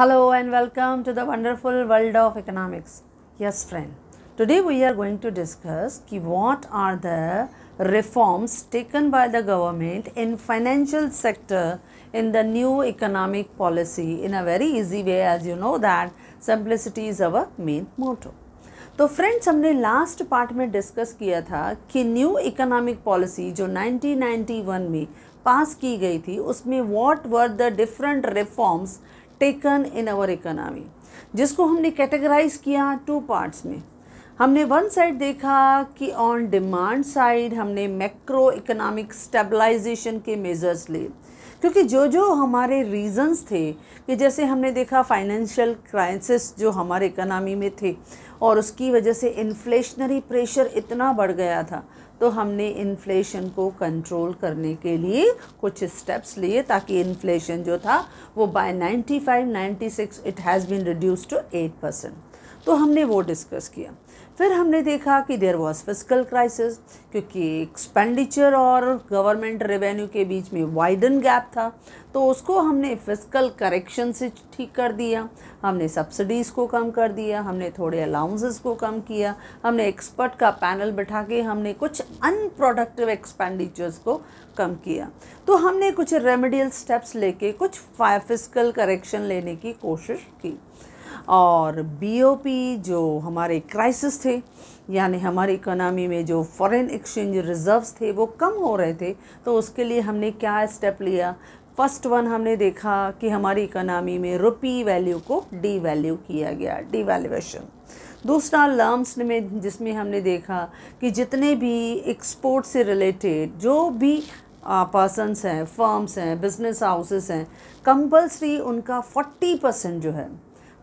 Hello and welcome to the wonderful world of economics. Yes friend, today we are going to discuss ki what are the reforms taken by the government in financial sector in the new economic policy in a very easy way as you know that simplicity is our main motto. तो friends हमने last part में discuss किया था कि new economic policy जो 1991 में पास की गई थी उसमें what were the different reforms taken in our economy जिसको हमने कैटेगराइज किया टू पार्ट्स में हमने वन साइड देखा कि ऑन डिमांड साइड हमने मैक्रो इकोनॉमिक स्टेबलाइजेशन के मेज़र्स लिए क्योंकि जो जो हमारे रीजंस थे कि जैसे हमने देखा फाइनेंशियल क्राइसिस जो हमारे इकनॉमी में थे और उसकी वजह से इन्फ्लेशनरी प्रेशर इतना बढ़ गया था तो हमने इन्फ्लेशन को कंट्रोल करने के लिए कुछ स्टेप्स लिए ताकि इन्फ्लेशन जो था वो by 95, 96 it has been reduce to 8 percent तो हमने वो डिस्कस किया फिर हमने देखा कि देयर वॉज फिजिकल क्राइसिस क्योंकि एक्सपेंडिचर और गवर्नमेंट रेवेन्यू के बीच में वाइडन गैप था तो उसको हमने फिजिकल करेक्शन से ठीक कर दिया हमने सब्सिडीज़ को कम कर दिया हमने थोड़े अलाउंसेस को कम किया हमने एक्सपर्ट का पैनल बैठा के हमने कुछ अनप्रोडक्टिव एक्सपेंडिचर्स को कम किया तो हमने कुछ रेमेडियल स्टेप्स लेके कुछ फिजिकल करेक्शन लेने की कोशिश की और बीओपी जो हमारे क्राइसिस थे यानी हमारी इकोनॉमी में जो फॉरेन एक्सचेंज रिजर्व्स थे वो कम हो रहे थे तो उसके लिए हमने क्या स्टेप लिया फर्स्ट वन हमने देखा कि हमारी इकोनॉमी में रुपी वैल्यू को डी वैल्यू किया गया डिवैल्यूएशन दूसरा लर्म्स में जिसमें हमने देखा कि जितने भी एक्सपोर्ट से रिलेटेड जो भी पर्सनस हैं फर्म्स हैं बिजनेस हाउसेस हैं कंपलसरी उनका 40 परसेंट जो है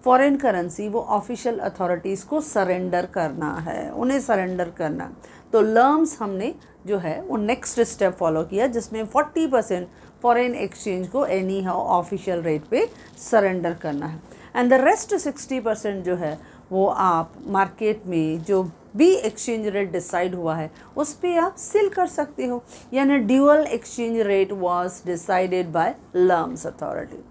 फॉरेन करेंसी वो ऑफिशियल अथॉरिटीज़ को सरेंडर करना है उन्हें सरेंडर करना तो लर्म्स हमने जो है वो नेक्स्ट स्टेप फॉलो किया जिसमें 40 परसेंट फॉरेन एक्सचेंज को एनी हाउ ऑफिशियल रेट पे सरेंडर करना है एंड द रेस्ट 60 परसेंट जो है वो आप मार्केट में जो भी एक्सचेंज रेट डिसाइड हुआ है उस पर आप सेल कर सकते हो यानी dual exchange rate was decided by LERMS authority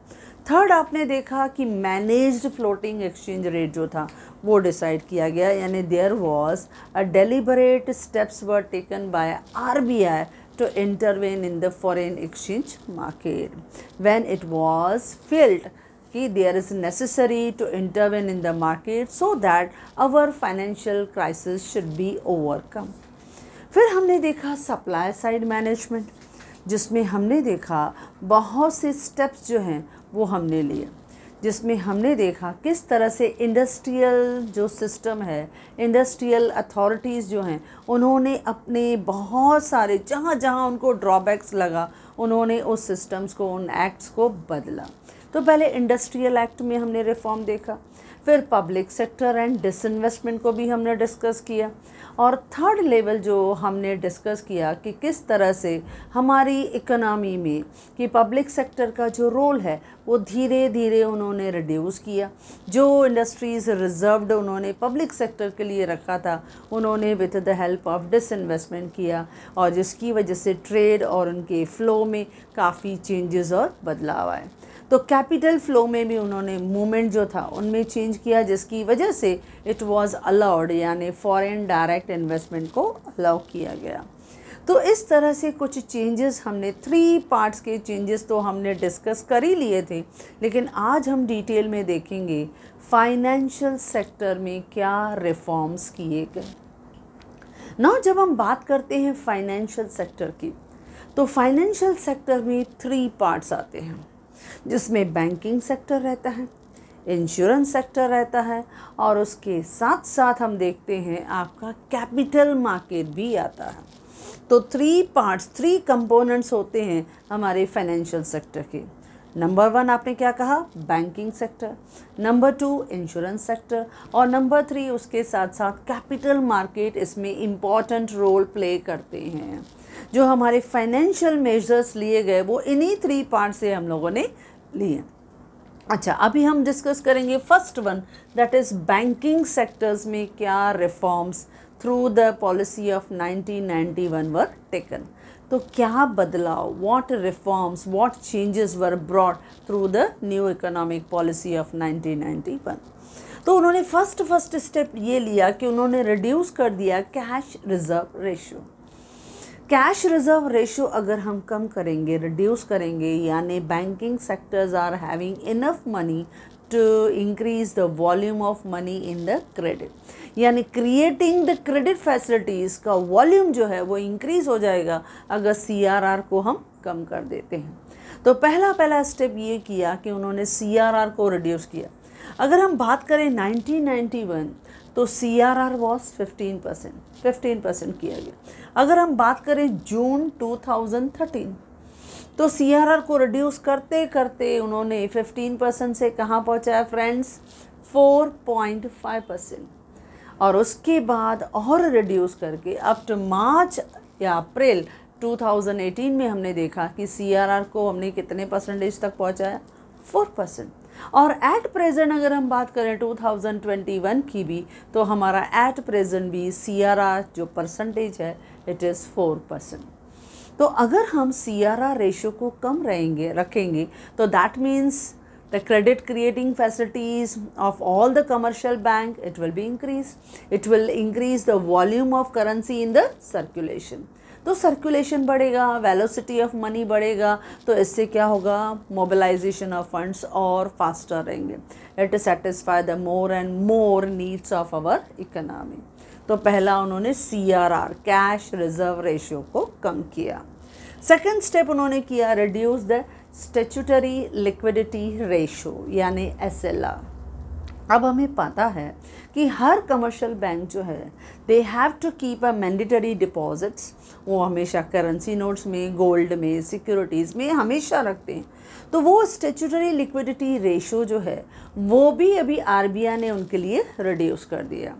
third आपने देखा कि मैनेज्ड फ्लोटिंग एक्सचेंज रेट जो था वो डिसाइड किया गया यानी there was a deliberate steps were taken by R B I to intervene in the foreign exchange market when it was felt कि there is necessary to intervene in the market so that our financial crisis should be overcome फिर हमने देखा supply side management जिसमें हमने देखा बहुत से steps जो हैं वो हमने लिए जिसमें हमने देखा किस तरह से इंडस्ट्रियल जो सिस्टम है इंडस्ट्रियल अथॉरिटीज़ जो हैं उन्होंने अपने बहुत सारे जहाँ जहाँ उनको ड्रॉबैक्स लगा उन्होंने उस सिस्टम्स को उन एक्ट्स को बदला तो पहले इंडस्ट्रियल एक्ट में हमने रिफॉर्म देखा फिर पब्लिक सेक्टर एंड डिसइन्वेस्टमेंट को भी हमने डिस्कस किया और थर्ड लेवल जो हमने डिस्कस किया कि किस तरह से हमारी इकोनॉमी में कि पब्लिक सेक्टर का जो रोल है वो धीरे धीरे उन्होंने रिड्यूस किया जो इंडस्ट्रीज़ रिजर्व्ड उन्होंने पब्लिक सेक्टर के लिए रखा था उन्होंने with the help of disinvestment किया और जिसकी वजह से ट्रेड और उनके फ़्लो में काफ़ी चेंजेस और बदलाव आए तो कैपिटल फ्लो में भी उन्होंने मूवमेंट जो था उनमें चेंज किया जिसकी वजह से इट वाज अलाउड यानी फॉरेन डायरेक्ट इन्वेस्टमेंट को अलाउ किया गया तो इस तरह से कुछ चेंजेस हमने थ्री पार्ट्स के चेंजेस तो हमने डिस्कस कर ही लिए थे लेकिन आज हम डिटेल में देखेंगे फाइनेंशियल सेक्टर में क्या रिफॉर्म्स किए गए ना जब हम बात करते हैं फाइनेंशियल सेक्टर की तो फाइनेंशियल सेक्टर में थ्री पार्ट्स आते हैं जिसमें बैंकिंग सेक्टर रहता है इंश्योरेंस सेक्टर रहता है और उसके साथ साथ हम देखते हैं आपका कैपिटल मार्केट भी आता है तो थ्री पार्ट्स थ्री कंपोनेंट्स होते हैं हमारे फाइनेंशियल सेक्टर के नंबर वन आपने क्या कहा banking sector number two insurance sector और नंबर थ्री उसके साथ साथ कैपिटल मार्केट इसमें इम्पॉर्टेंट रोल प्ले करते हैं जो हमारे फाइनेंशियल मेजर्स लिए गए वो इन्हीं थ्री पार्ट से हम लोगों ने लिए अच्छा अभी हम डिस्कस करेंगे first one that is banking sectors में क्या reforms through the policy of 1991 were taken तो क्या बदलाव what reforms what changes were brought through the new economic policy of 1991 तो उन्होंने फर्स्ट फर्स्ट स्टेप ये लिया कि उन्होंने रिड्यूस कर दिया cash reserve ratio cash reserve ratio अगर हम कम करेंगे रिड्यूस करेंगे यानी banking sectors are having enough money to increase the volume of money in the credit यानी क्रिएटिंग द क्रेडिट फैसिलिटीज़ का वॉल्यूम जो है वो इंक्रीज़ हो जाएगा अगर आर को हम कम कर देते हैं तो पहला पहला स्टेप ये किया कि उन्होंने आर को रिड्यूस किया अगर हम बात करें 1991 तो C R R was fifteen percent fifteen percent किया गया अगर हम बात करें जून टू थाउजेंड थर्टीन तो सी आर आर को रिड्यूस करते करते उन्होंने फिफ्टीन परसेंट से कहाँ पहुँचाया friends four point five percent और उसके बाद और रिड्यूस करके अप टू मार्च या अप्रैल 2018 में हमने देखा कि सी को हमने कितने परसेंटेज तक पहुंचाया फोर परसेंट और एट प्रेजेंट अगर हम बात करें 2021 की भी तो हमारा एट प्रेजेंट भी सी जो परसेंटेज है इट इज़ फोर परसेंट तो अगर हम सी आर को कम रहेंगे रखेंगे तो that means the credit creating facilities of all the commercial bank it will be increase it will increase the volume of currency in the circulation तो circulation बढ़ेगा velocity of money बढ़ेगा तो इससे क्या होगा मोबिलाइजेशन ऑफ फंड्स और faster रहेंगे let satisfy the more and more needs of our economy तो पहला उन्होंने C R R cash reserve ratio को कम किया सेकेंड स्टेप उन्होंने किया reduce the statutory liquidity ratio यानी एस अब हमें पता है कि हर कमर्शियल बैंक जो है they have to keep a mandatory deposits वो हमेशा करेंसी नोट्स में गोल्ड में सिक्योरिटीज़ में हमेशा रखते हैं तो वो स्टेचुटरी लिक्विडिटी रेशो जो है वो भी अभी आर ने उनके लिए रिड्यूस कर दिया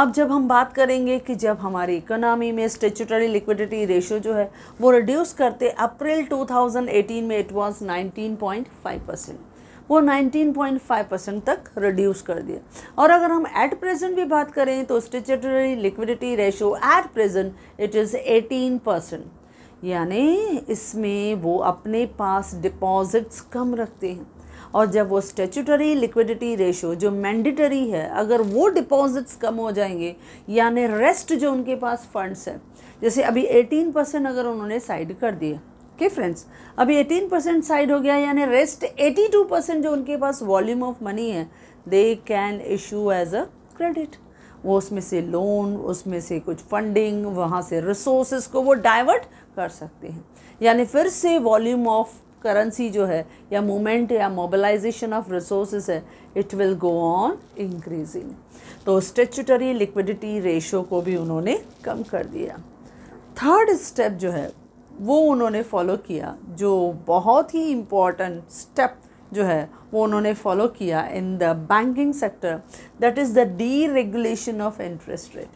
अब जब हम बात करेंगे कि जब हमारी इकोनॉमी में स्टेचुटरी लिक्विडिटी रेशो जो है वो रिड्यूस करते अप्रैल 2018 में इट वाज 19.5 परसेंट वो 19.5 परसेंट तक रिड्यूस कर दिया और अगर हम एट प्रेजेंट भी बात करें तो statutory liquidity ratio at present it is 18 percent यानी इसमें वो अपने पास डिपॉजिट्स कम रखते हैं और जब वो स्टेचुटरी लिक्विडिटी रेशो जो मैंडेटरी है अगर वो डिपॉजिट्स कम हो जाएंगे यानी रेस्ट जो उनके पास फंड्स है जैसे अभी 18 परसेंट अगर उन्होंने साइड कर दिया ओके फ्रेंड्स अभी 18 परसेंट साइड हो गया यानी रेस्ट 82 परसेंट जो उनके पास वॉल्यूम ऑफ मनी है they can issue as a credit वो उसमें से लोन उसमें से कुछ फंडिंग वहाँ से रिसोर्स को वो डाइवर्ट कर सकते हैं यानी फिर से वॉल्यूम ऑफ करेंसी जो है या मूवमेंट या मोबिलाइजेशन ऑफ रिसोर्सेज है it will go on increasing तो स्टेचुटरी लिक्विडिटी रेशो को भी उन्होंने कम कर दिया थर्ड स्टेप जो है वो उन्होंने फॉलो किया जो बहुत ही इम्पॉर्टेंट स्टेप जो है वो उन्होंने फॉलो किया in the banking sector that is the deregulation of interest rate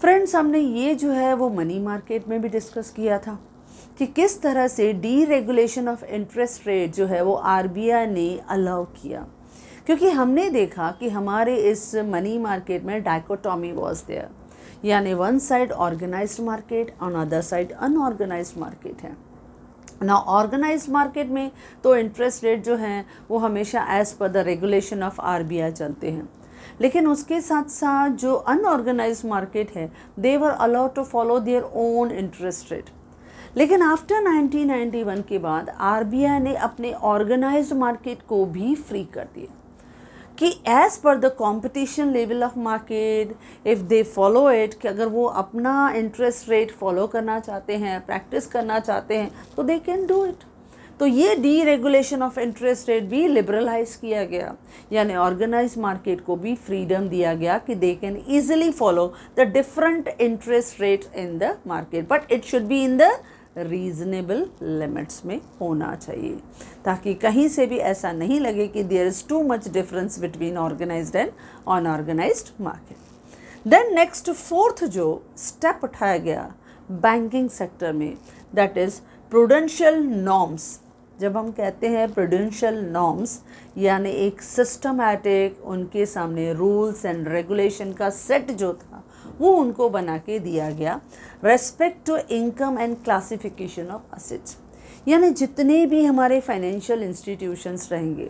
friends हमने ये जो है वो मनी मार्केट में भी डिस्कस किया था कि किस तरह से deregulation of interest rate जो है वो आर ने अलाउ किया क्योंकि हमने देखा कि हमारे इस मनी मार्केट में डाइकोटॉमी वॉज देयर यानी वन साइड ऑर्गेनाइज्ड मार्केट और अदर साइड अनऑर्गेनाइज्ड मार्केट है ना ऑर्गेनाइज मार्केट में तो इंटरेस्ट रेट जो हैं वो हमेशा as per the regulation of are चलते हैं लेकिन उसके साथ साथ जो अनऑर्गेनाइज मार्केट है they were allow to follow their own interest rate लेकिन आफ्टर 1991 के बाद आरबीआई ने अपने ऑर्गेनाइज मार्केट को भी फ्री कर दिया कि as per the competition level of market if they follow it कि अगर वो अपना इंटरेस्ट रेट फॉलो करना चाहते हैं प्रैक्टिस करना चाहते हैं तो दे कैन डू इट तो ये deregulation of interest rate भी लिबरलाइज किया गया यानी ऑर्गेनाइज मार्केट को भी फ्रीडम दिया गया कि they can easily follow the different interest rate in the market but it should be in the reasonable limits में होना चाहिए ताकि कहीं से भी ऐसा नहीं लगे कि there is too much difference between organise and unorganise market then next fourth जो स्टेप उठाया गया बैंकिंग सेक्टर में दैट इज़ प्रोडेंशियल नॉर्म्स जब हम कहते हैं प्रोडेंशियल नॉर्म्स यानी एक सिस्टमैटिक उनके सामने रूल्स एंड रेगुलेशन का सेट जो था वो उनको बना के दिया गया respect to income and classification of assets यानी जितने भी हमारे फाइनेंशियल इंस्टीट्यूशंस रहेंगे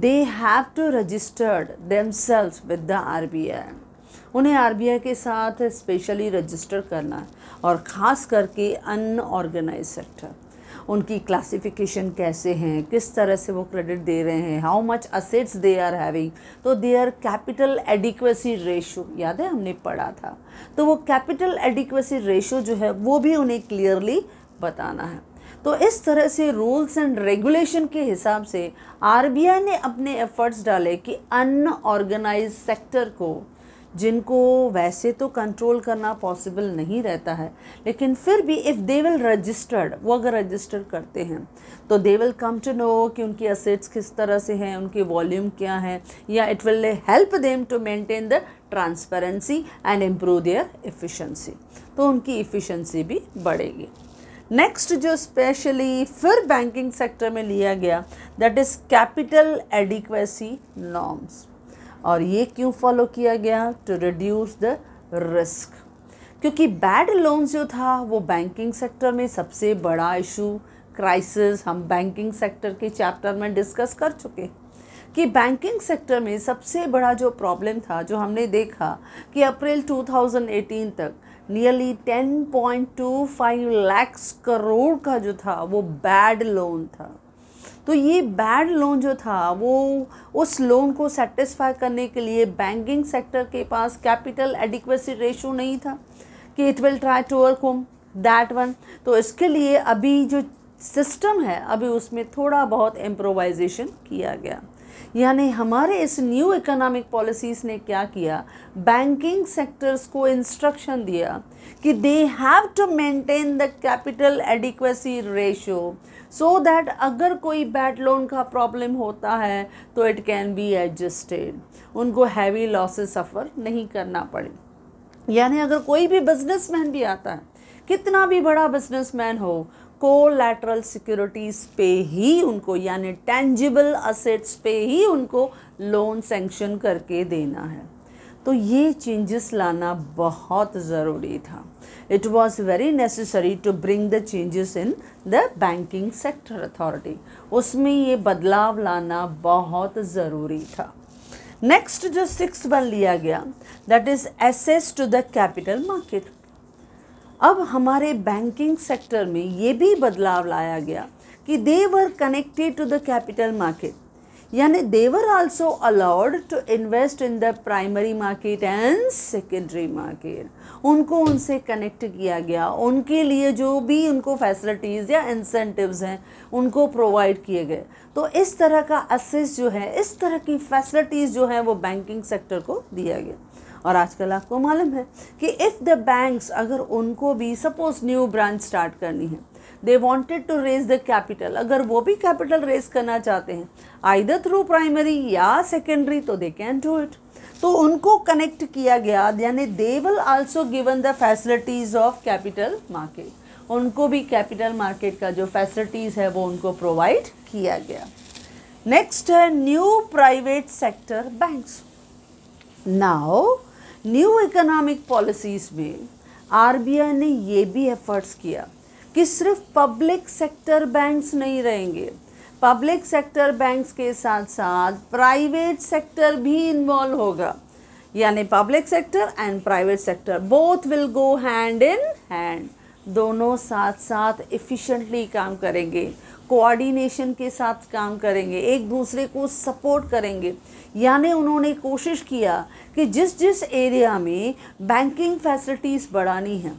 they have to registered themselves with the R B I उन्हें आर बी आई के साथ स्पेशली रजिस्टर करना और ख़ास करके अनऑर्गेनाइज सेक्टर उनकी क्लासिफिकेशन कैसे हैं किस तरह से वो क्रेडिट दे रहे हैं how much assets they are having तो they are capital adequacy ratio याद है हमने पढ़ा था तो वो कैपिटल एडिक्वेसी रेशो जो है वो भी उन्हें क्लियरली बताना है तो इस तरह से रूल्स एंड रेगुलेशन के हिसाब से आरबीआई ने अपने एफर्ट्स डाले कि अनऑर्गेनाइज सेक्टर को जिनको वैसे तो कंट्रोल करना पॉसिबल नहीं रहता है लेकिन फिर भी इफ़ दे विल रजिस्टर्ड वो अगर रजिस्टर करते हैं तो they will come to know कि उनकी असेट्स किस तरह से हैं उनकी वॉल्यूम क्या है या it will help them to maintain the transparency and improve their efficiency तो उनकी इफ़िशेंसी भी बढ़ेगी नेक्स्ट जो स्पेशली फिर बैंकिंग सेक्टर में लिया गया that is capital adequacy norms और ये क्यों फॉलो किया गया टू रिड्यूस द रिस्क क्योंकि बैड लोन्स जो था वो बैंकिंग सेक्टर में सबसे बड़ा इशू क्राइसिस हम बैंकिंग सेक्टर के चैप्टर में डिस्कस कर चुके कि बैंकिंग सेक्टर में सबसे बड़ा जो प्रॉब्लम था जो हमने देखा कि अप्रैल 2018 तक नियरली 10.25 लाख करोड़ का जो था वो बैड लोन था तो ये बैड लोन जो था वो उस लोन को सेटिस्फाई करने के लिए बैंकिंग सेक्टर के पास कैपिटल एडिक्वेसी रेशो नहीं था कि it will try to work home that one तो इसके लिए अभी जो सिस्टम है अभी उसमें थोड़ा बहुत इम्प्रोवाइजेशन किया गया यानी हमारे इस न्यू इकोनॉमिक पॉलिसीज़ ने क्या किया बैंकिंग सेक्टर्स को इंस्ट्रक्शन दिया कि they have to maintain the capital adequacy ratio so that अगर कोई बैड लोन का प्रॉब्लम होता है तो इट कैन बी एडजस्टेड उनको हैवी लॉसेस सफ़र नहीं करना पड़े यानी अगर कोई भी बिजनेसमैन भी आता है कितना भी बड़ा बिजनेसमैन हो को लेटरल सिक्योरिटीज़ पे ही उनको यानी टेंजिबल असेट्स पे ही उनको लोन सेंक्शन करके देना है तो ये चेंजेस लाना बहुत ज़रूरी था it was very necessary to bring the changes in the banking sector authority उसमें ये बदलाव लाना बहुत ज़रूरी था नेक्स्ट जो सिक्स वन लिया गया that is access to the capital market अब हमारे बैंकिंग सेक्टर में ये भी बदलाव लाया गया कि they were connected to the capital market यानी they were also allowed to invest in the primary market and secondary market उनको उनसे कनेक्ट किया गया उनके लिए जो भी उनको फैसिलिटीज़ या इंसेंटिव्स हैं उनको प्रोवाइड किए गए तो इस तरह का असिस जो है इस तरह की फैसिलिटीज़ जो है वो बैंकिंग सेक्टर को दिया गया और आजकल आपको मालूम है कि इफ़ द बैंक्स अगर उनको भी सपोज न्यू ब्रांच स्टार्ट करनी है they wanted to raise the capital अगर वो भी कैपिटल रेज करना चाहते हैं आइदर थ्रू प्राइमरी या सेकेंडरी तो दे कैन डू इट तो उनको कनेक्ट किया गया यानी they will also given the facilities of capital market उनको भी कैपिटल मार्केट का जो फैसिलिटीज़ है वो उनको प्रोवाइड किया गया नेक्स्ट है new private sector banks now new economic policies में आरबीआई ने ये भी एफर्ट्स किया कि सिर्फ पब्लिक सेक्टर बैंक्स नहीं रहेंगे पब्लिक सेक्टर बैंक्स के साथ साथ प्राइवेट सेक्टर भी इन्वॉल्व होगा यानी public sector and private sector both will go hand in hand दोनों साथ साथ इफ़िशेंटली काम करेंगे कोऑर्डिनेशन के साथ काम करेंगे एक दूसरे को सपोर्ट करेंगे यानी उन्होंने कोशिश किया कि जिस जिस एरिया में बैंकिंग फैसिलिटीज़ बढ़ानी है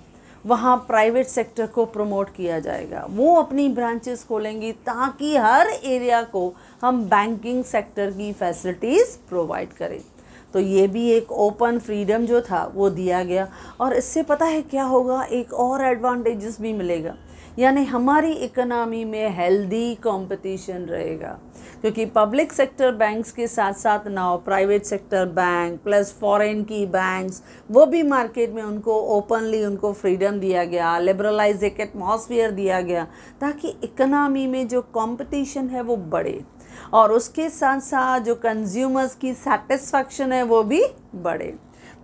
वहाँ प्राइवेट सेक्टर को प्रमोट किया जाएगा वो अपनी ब्रांचेस खोलेंगी ताकि हर एरिया को हम बैंकिंग सेक्टर की फैसिलिटीज़ प्रोवाइड करें तो ये भी एक ओपन फ्रीडम जो था वो दिया गया और इससे पता है क्या होगा एक और एडवांटेजेस भी मिलेगा यानी हमारी इकोनॉमी में हेल्दी कंपटीशन रहेगा क्योंकि पब्लिक सेक्टर बैंक्स के साथ साथ now private sector bank plus foreign की बैंक्स वो भी मार्केट में उनको ओपनली उनको फ्रीडम दिया गया लिबरलाइज एक एटमोसफियर दिया गया ताकि इकोनॉमी में जो कंपटीशन है वो बढ़े और उसके साथ साथ जो कंज्यूमर्स की सेटिस्फैक्शन है वो भी बढ़े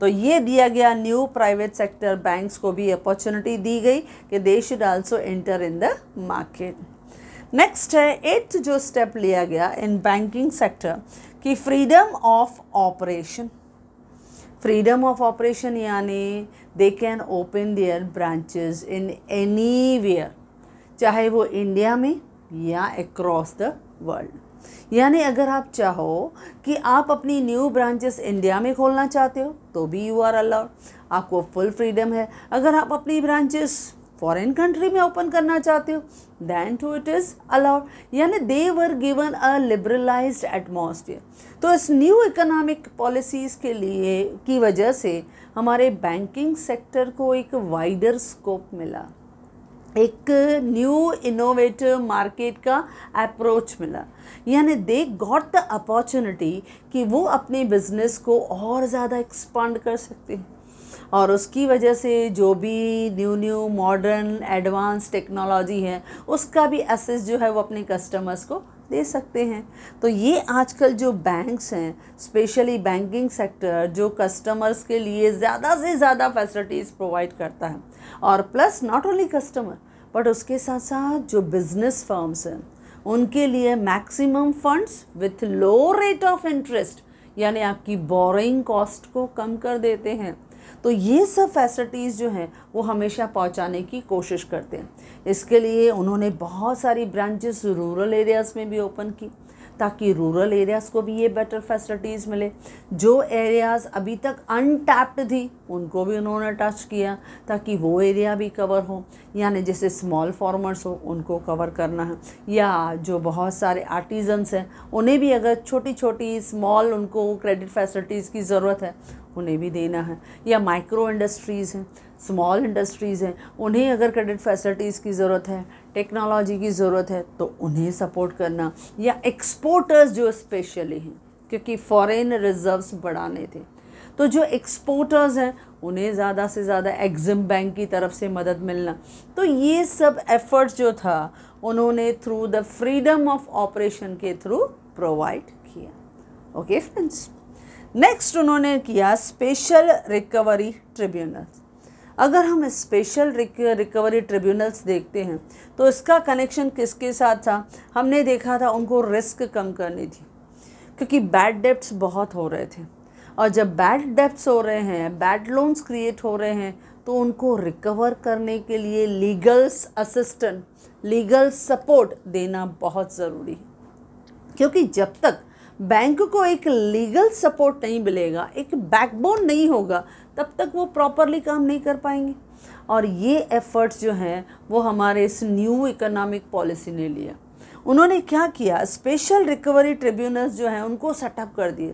तो ये दिया गया न्यू प्राइवेट सेक्टर बैंक्स को भी अपॉर्चुनिटी दी गई कि they should also enter in the market next है एट्थ जो स्टेप लिया गया इन बैंकिंग सेक्टर कि freedom of operation freedom of operation यानी they can open their branches in anywhere चाहे वो इंडिया में या अक्रॉस द वर्ल्ड यानी अगर आप चाहो कि आप अपनी न्यू ब्रांचेस इंडिया में खोलना चाहते हो तो भी यू आर अलाउड आपको फुल फ्रीडम है अगर आप अपनी ब्रांचेस फॉरेन कंट्री में ओपन करना चाहते हो then too it is allowed यानी they were given a liberalize atmosphere तो इस न्यू इकोनॉमिक पॉलिसीज़ के लिए की वजह से हमारे बैंकिंग सेक्टर को एक वाइडर स्कोप मिला एक न्यू इनोवेटिव मार्केट का अप्रोच मिला यानी दे गॉट द अपॉर्चुनिटी कि वो अपने बिजनेस को और ज़्यादा एक्सपांड कर सकते हैं और उसकी वजह से जो भी new new modern advance technology है उसका भी एसेस जो है वो अपने कस्टमर्स को दे सकते हैं तो ये आजकल जो बैंक्स हैं स्पेशली बैंकिंग सेक्टर जो कस्टमर्स के लिए ज़्यादा से ज़्यादा फैसिलिटीज़ प्रोवाइड करता है और plus not only customer but उसके साथ साथ जो बिजनेस फर्म्स हैं उनके लिए maximum funds with low rate of interest यानी आपकी बोरिंग कॉस्ट को कम कर देते हैं तो ये सब फैसिलिटीज़ जो हैं वो हमेशा पहुंचाने की कोशिश करते हैं इसके लिए उन्होंने बहुत सारी ब्रांचेस रूरल एरियाज़ में भी ओपन की ताकि रूरल एरियाज़ को भी ये बेटर फैसिलिटीज़ मिले जो एरियाज़ अभी तक अनटैप्ड थी उनको भी उन्होंने टच किया ताकि वो एरिया भी कवर हो यानी जैसे स्मॉल फार्मर्स हो उनको कवर करना है या जो बहुत सारे आर्टिजन्स हैं उन्हें भी अगर छोटी छोटी स्मॉल उनको क्रेडिट फैसिलिटीज़ की ज़रूरत है उन्हें भी देना है या माइक्रो इंडस्ट्रीज़ हैं स्मॉल इंडस्ट्रीज़ हैं उन्हें अगर क्रेडिट फैसिलिटीज़ की ज़रूरत है टेक्नोलॉजी की ज़रूरत है तो उन्हें सपोर्ट करना या एक्सपोर्टर्स जो स्पेशली हैं क्योंकि फॉरेन रिजर्व्स बढ़ाने थे तो जो एक्सपोर्टर्स हैं उन्हें ज़्यादा से ज़्यादा एग्जिम बैंक की तरफ से मदद मिलना तो ये सब एफर्ट्स जो था उन्होंने through the freedom of operation के थ्रू प्रोवाइड किया ओके फ्रेंड्स नेक्स्ट उन्होंने किया स्पेशल रिकवरी ट्रिब्यूनल्स अगर हम स्पेशल रिकवरी ट्रिब्यूनल्स देखते हैं तो इसका कनेक्शन किसके साथ था हमने देखा था उनको रिस्क कम करनी थी क्योंकि बैड डेप्ट बहुत हो रहे थे और जब बैड डेप्ट हो रहे हैं बैड लोन्स क्रिएट हो रहे हैं तो उनको रिकवर करने के लिए लीगल्स असिस्टेंट लीगल सपोर्ट देना बहुत ज़रूरी है क्योंकि जब तक बैंक को एक लीगल सपोर्ट नहीं मिलेगा एक बैकबोन नहीं होगा तब तक वो प्रॉपरली काम नहीं कर पाएंगे और ये एफर्ट्स जो हैं वो हमारे इस न्यू इकोनॉमिक पॉलिसी ने लिया उन्होंने क्या किया स्पेशल रिकवरी ट्रिब्यूनल्स जो हैं उनको सेटअप कर दिए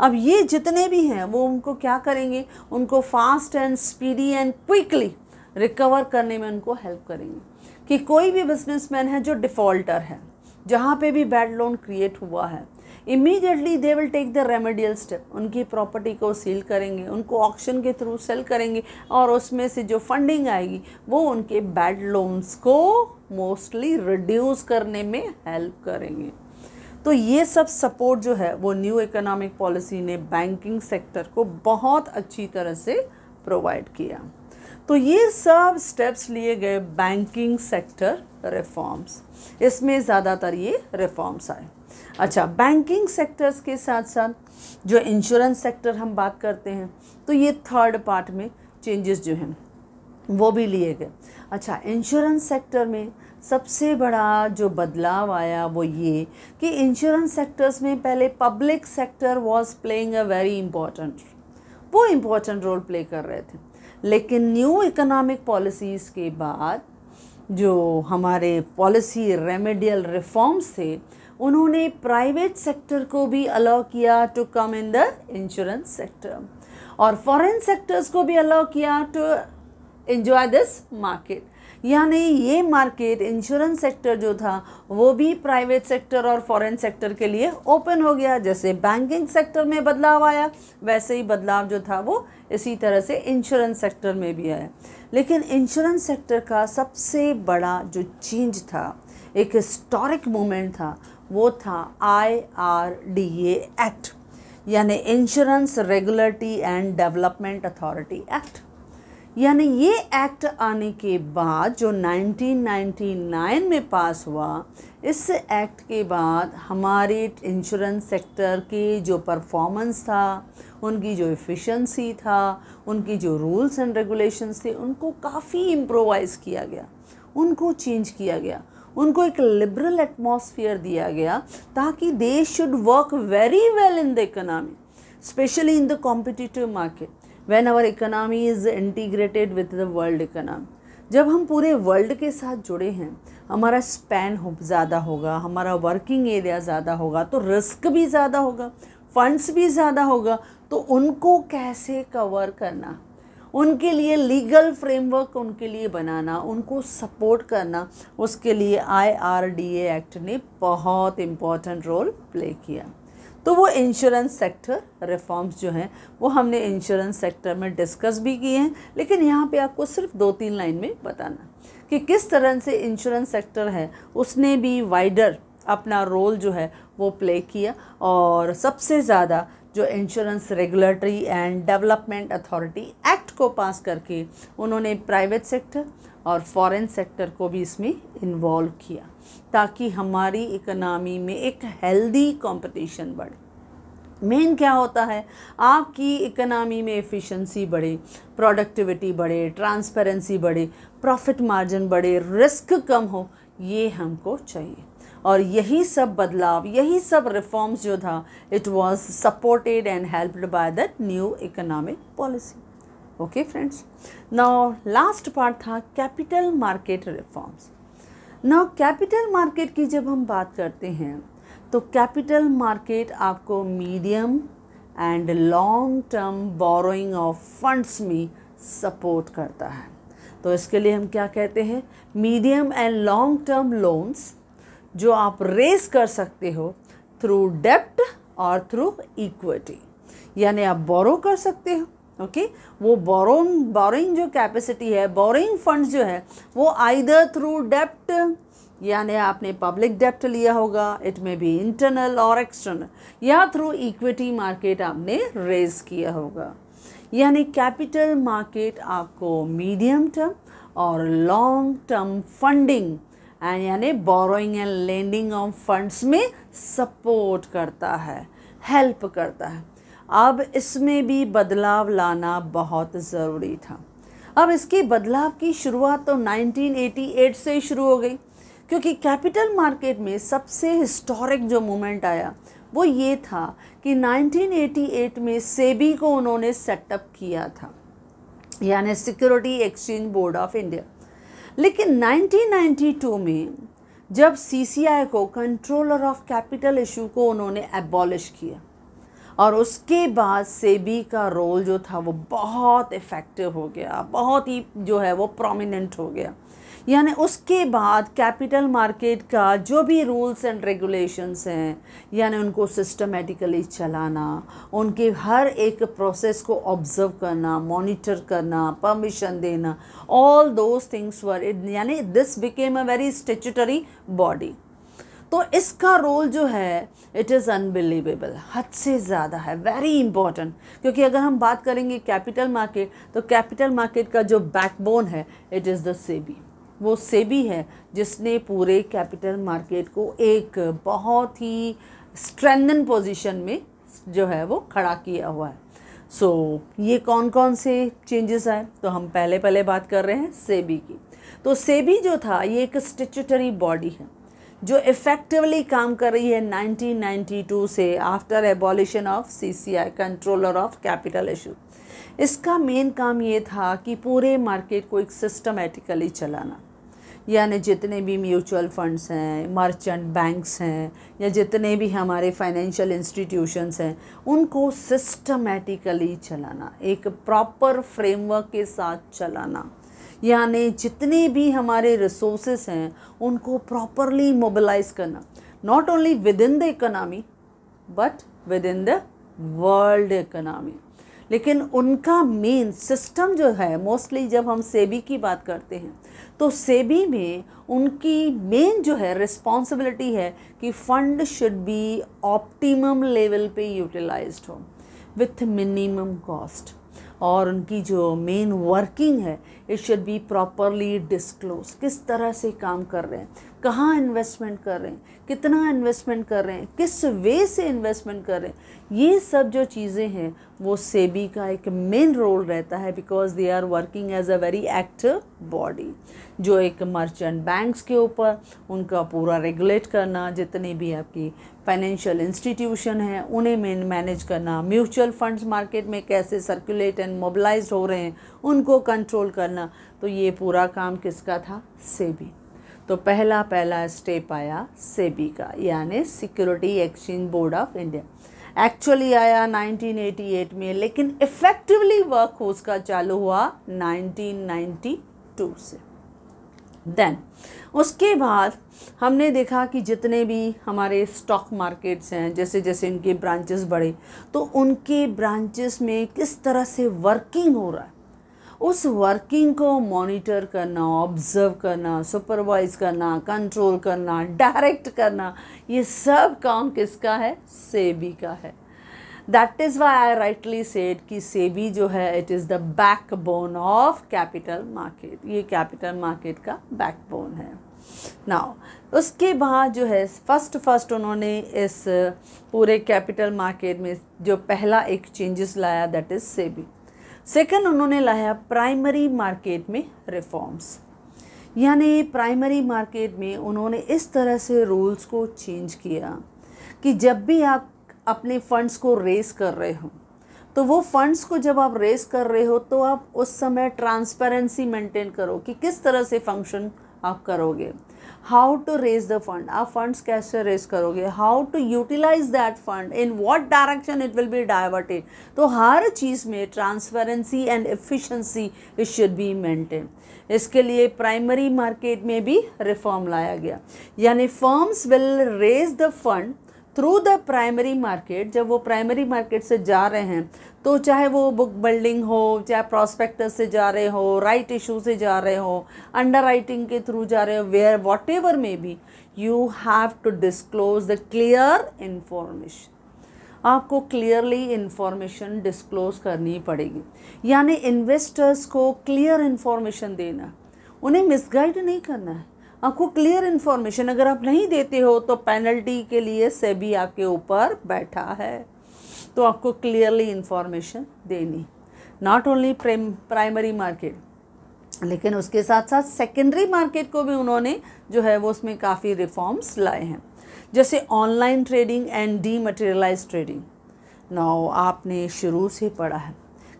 अब ये जितने भी हैं वो उनको क्या करेंगे उनको fast and speedy and quickly recover करने में उनको हेल्प करेंगे कि कोई भी बिजनेसमैन है जो डिफ़ॉल्टर है जहाँ पे भी बैड लोन क्रिएट हुआ है immediately they will take the remedial step उनकी प्रॉपर्टी को सील करेंगे उनको ऑक्शन के थ्रू सेल करेंगे और उसमें से जो फंडिंग आएगी वो उनके बैड लोन्स को मोस्टली रिड्यूस करने में हेल्प करेंगे तो ये सब सपोर्ट जो है वो न्यू इकोनॉमिक पॉलिसी ने बैंकिंग सेक्टर को बहुत अच्छी तरह से प्रोवाइड किया तो ये सब स्टेप्स लिए गए बैंकिंग सेक्टर रिफॉर्म्स इसमें ज़्यादातर ये रिफॉर्म्स आए अच्छा बैंकिंग सेक्टर्स के साथ साथ जो इंश्योरेंस सेक्टर हम बात करते हैं तो ये थर्ड पार्ट में चेंजेस जो हैं वो भी लिए गए अच्छा इंश्योरेंस सेक्टर में सबसे बड़ा जो बदलाव आया वो ये कि इंश्योरेंस सेक्टर्स में पहले public sector was playing a very important वो इम्पॉर्टेंट रोल प्ले कर रहे थे लेकिन न्यू इकोनॉमिक पॉलिसीज़ के बाद जो हमारे पॉलिसी रेमेडियल रिफॉर्म्स थे उन्होंने प्राइवेट सेक्टर को भी अलाउ किया to come in the insurance sector और फॉरेन सेक्टर्स को भी अलाउ किया टू इन्जॉय दिस मार्केट यानी ये मार्केट इंश्योरेंस सेक्टर जो था वो भी प्राइवेट सेक्टर और फॉरेन सेक्टर के लिए ओपन हो गया जैसे बैंकिंग सेक्टर में बदलाव आया वैसे ही बदलाव जो था वो इसी तरह से इंश्योरेंस सेक्टर में भी आया लेकिन इंश्योरेंस सेक्टर का सबसे बड़ा जो चेंज था एक हिस्टोरिक मोमेंट था वो था आई आर डी एक्ट यानी insurance regulatory and development authority act यानी ये एक्ट आने के बाद जो 1999 में पास हुआ इस एक्ट के बाद हमारे इंश्योरेंस सेक्टर की जो परफॉर्मेंस था उनकी जो एफिशिएंसी था उनकी जो रूल्स एंड रेगुलेशंस थे उनको काफ़ी इम्प्रोवाइज़ किया गया उनको चेंज किया गया उनको एक लिबरल एटमॉस्फेयर दिया गया ताकि they should work very well in the economy specially in the competitive market when our economy is integrated with the world economy जब हम पूरे वर्ल्ड के साथ जुड़े हैं हमारा स्पैन हो ज़्यादा होगा हमारा वर्किंग एरिया ज़्यादा होगा तो रिस्क भी ज़्यादा होगा फंड्स भी ज़्यादा होगा तो उनको कैसे कवर करना उनके लिए लीगल फ्रेमवर्क उनके लिए बनाना उनको सपोर्ट करना उसके लिए आईआरडीए एक्ट ने बहुत इम्पॉर्टेंट रोल प्ले किया तो वो इंश्योरेंस सेक्टर रिफॉर्म्स जो हैं वो हमने इंश्योरेंस सेक्टर में डिस्कस भी किए हैं लेकिन यहाँ पे आपको सिर्फ दो तीन लाइन में बताना कि किस तरह से इंश्योरेंस सेक्टर है उसने भी वाइडर अपना रोल जो है वो प्ले किया और सबसे ज़्यादा जो insurance regulatory and development authority act को पास करके उन्होंने प्राइवेट सेक्टर और फॉरेन सेक्टर को भी इसमें इन्वॉल्व किया ताकि हमारी इकनॉमी में एक हेल्दी कंपटीशन बढ़े मेन क्या होता है आपकी इकनॉमी में एफिशिएंसी बढ़े प्रोडक्टिविटी बढ़े ट्रांसपेरेंसी बढ़े प्रॉफिट मार्जिन बढ़े रिस्क कम हो ये हमको चाहिए और यही सब बदलाव यही सब रिफॉर्म्स जो था it was supported and helped by that new economic policy okay friends now last part था कैपिटल मार्केट रिफॉर्म्स ना कैपिटल मार्केट की जब हम बात करते हैं तो कैपिटल मार्केट आपको medium and long term borrowing of funds में सपोर्ट करता है तो इसके लिए हम क्या कहते हैं medium and long term loans जो आप रेस कर सकते हो थ्रू डेप्ट और थ्रू इक्विटी यानी आप बोरो कर सकते हो ओके okay? वो बोरोन बोरिंग जो कैपेसिटी है बोरिंग फंड जो है वो आइदर थ्रू डेप्ट यानी आपने पब्लिक डेप्ट लिया होगा इट मे बी इंटरनल और एक्सटर्नल या थ्रू इक्विटी मार्केट आपने रेज किया होगा यानी कैपिटल मार्केट आपको मीडियम टर्म और लॉन्ग टर्म फंडिंग एंड यानी borrowing and lending of funds में सपोर्ट करता है हेल्प करता है अब इसमें भी बदलाव लाना बहुत ज़रूरी था अब इसके बदलाव की शुरुआत तो 1988 से ही शुरू हो गई क्योंकि कैपिटल मार्केट में सबसे हिस्टोरिक जो मूवमेंट आया वो ये था कि 1988 में सेबी को उन्होंने सेटअप किया था यानी security exchange board of India लेकिन 1992 में जब सीसीआई को कंट्रोलर ऑफ कैपिटल इशू को उन्होंने एबॉलिश किया और उसके बाद सेबी का रोल जो था वो बहुत इफ़ेक्टिव हो गया बहुत ही जो है वो प्रोमिनेंट हो गया यानी उसके बाद कैपिटल मार्केट का जो भी रूल्स एंड रेगुलेशंस हैं यानी उनको सिस्टमेटिकली चलाना उनके हर एक प्रोसेस को ऑब्ज़र्व करना मॉनिटर करना परमिशन देना ऑल दोज थिंग्स वर यानी this became a very statutory body तो इसका रोल जो है इट इज़ अनबिलीवेबल हद से ज़्यादा है वेरी इंपॉर्टेंट क्योंकि अगर हम बात करेंगे कैपिटल मार्केट तो कैपिटल मार्केट का जो बैकबोन है इट इज़ द सेबी वो सेबी है जिसने पूरे कैपिटल मार्केट को एक बहुत ही स्ट्रेंदन पोजीशन में जो है वो खड़ा किया हुआ है सो so, ये कौन कौन से चेंजेस आए तो हम पहले पहले बात कर रहे हैं सेबी की तो सेबी जो था ये एक स्टेचुटरी बॉडी है जो इफ़ेक्टिवली काम कर रही है 1992 से after abolition of CCI controller of capital issue इसका मेन काम ये था कि पूरे मार्केट को एक सिस्टमेटिकली चलाना यानी जितने भी म्यूचुअल फंड्स हैं मर्चेंट बैंक्स हैं या जितने भी हमारे फाइनेंशियल इंस्टीट्यूशंस हैं उनको सिस्टमेटिकली चलाना एक प्रॉपर फ्रेमवर्क के साथ चलाना यानी जितने भी हमारे रिसोर्सेस हैं उनको प्रॉपरली मोबिलाइज करना not only within the economy but within the world economy लेकिन उनका मेन सिस्टम जो है मोस्टली जब हम सेबी की बात करते हैं तो सेबी में उनकी मेन जो है रिस्पॉन्सिबिलिटी है कि fund should be optimum level पे यूटिलाइज्ड हो विथ मिनिमम कॉस्ट और उनकी जो मेन वर्किंग है it should be properly disclose किस तरह से काम कर रहे हैं कहाँ इन्वेस्टमेंट कर रहे हैं कितना इन्वेस्टमेंट कर रहे हैं किस वे से इन्वेस्टमेंट कर रहे हैं ये सब जो चीज़ें हैं वो सेबी का एक मेन रोल रहता है because they are working as a very active body जो एक मर्चेंट बैंक्स के ऊपर उनका पूरा रेगुलेट करना जितनी भी आपकी फाइनेंशियल इंस्टीट्यूशन है उन्हें मेन मैनेज करना म्यूचुअल फंड्स मार्केट में कैसे सर्कुलेट एंड मोबिलाइज हो रहे हैं उनको कंट्रोल करना तो ये पूरा काम किसका था सेबी तो पहला पहला स्टेप आया सेबी का यानी security exchange board of India actually आया 1988 में लेकिन इफ़ेक्टिवली वर्क उसका चालू हुआ 1992 से देन उसके बाद हमने देखा कि जितने भी हमारे स्टॉक मार्केट्स हैं जैसे जैसे इनके ब्रांचेस बढ़े तो उनके ब्रांचेस में किस तरह से वर्किंग हो रहा है उस वर्किंग को मॉनिटर करना ऑब्जर्व करना सुपरवाइज करना कंट्रोल करना डायरेक्ट करना ये सब काम किसका है सेबी का है that is why I rightly said कि सेबी जो है it is the backbone of capital market ये कैपिटल मार्केट का बैकबोन है नाउ उसके बाद जो है फर्स्ट फर्स्ट उन्होंने इस पूरे कैपिटल मार्केट में जो पहला एक चेंजेस लाया दैट इज़ सेबी सेकंड उन्होंने लाया प्राइमरी मार्केट में रिफॉर्म्स यानी प्राइमरी मार्केट में उन्होंने इस तरह से रूल्स को चेंज किया कि जब भी आप अपने फंड्स को रेस कर रहे हो तो वो फंड्स को जब आप रेस कर रहे हो तो आप उस समय ट्रांसपेरेंसी मेंटेन करो कि किस तरह से फंक्शन आप करोगे how to raise the fund आप फंड्स कैसे रेज करोगे how to utilize that fund in what direction it will be diverted तो हर चीज़ में transparency and efficiency it should be maintain इसके लिए प्राइमरी मार्केट में भी रिफॉर्म लाया गया यानी firms will raise the fund through the primary market जब वो प्राइमरी मार्केट से जा रहे हैं तो चाहे वो बुक बिल्डिंग हो चाहे प्रोस्पेक्ट से जा रहे हो राइट इशू से जा रहे हो अंडर राइटिंग के थ्रू जा रहे हो where whatever may be you have to disclose the clear information आपको क्लियरली इन्फॉर्मेशन डिस्क्लोज करनी पड़ेगी यानी इन्वेस्टर्स को क्लियर इन्फॉर्मेशन देना उन्हें मिसगाइड नहीं करना है आपको क्लियर इन्फॉर्मेशन अगर आप नहीं देते हो तो पेनल्टी के लिए सेबी आपके ऊपर बैठा है तो आपको क्लियरली इन्फॉर्मेशन देनी नॉट ओनली प्राइमरी मार्केट लेकिन उसके साथ साथ सेकेंडरी मार्केट को भी उन्होंने जो है वो उसमें काफ़ी रिफॉर्म्स लाए हैं जैसे online trading and dematerialize trading now आपने शुरू से पढ़ा है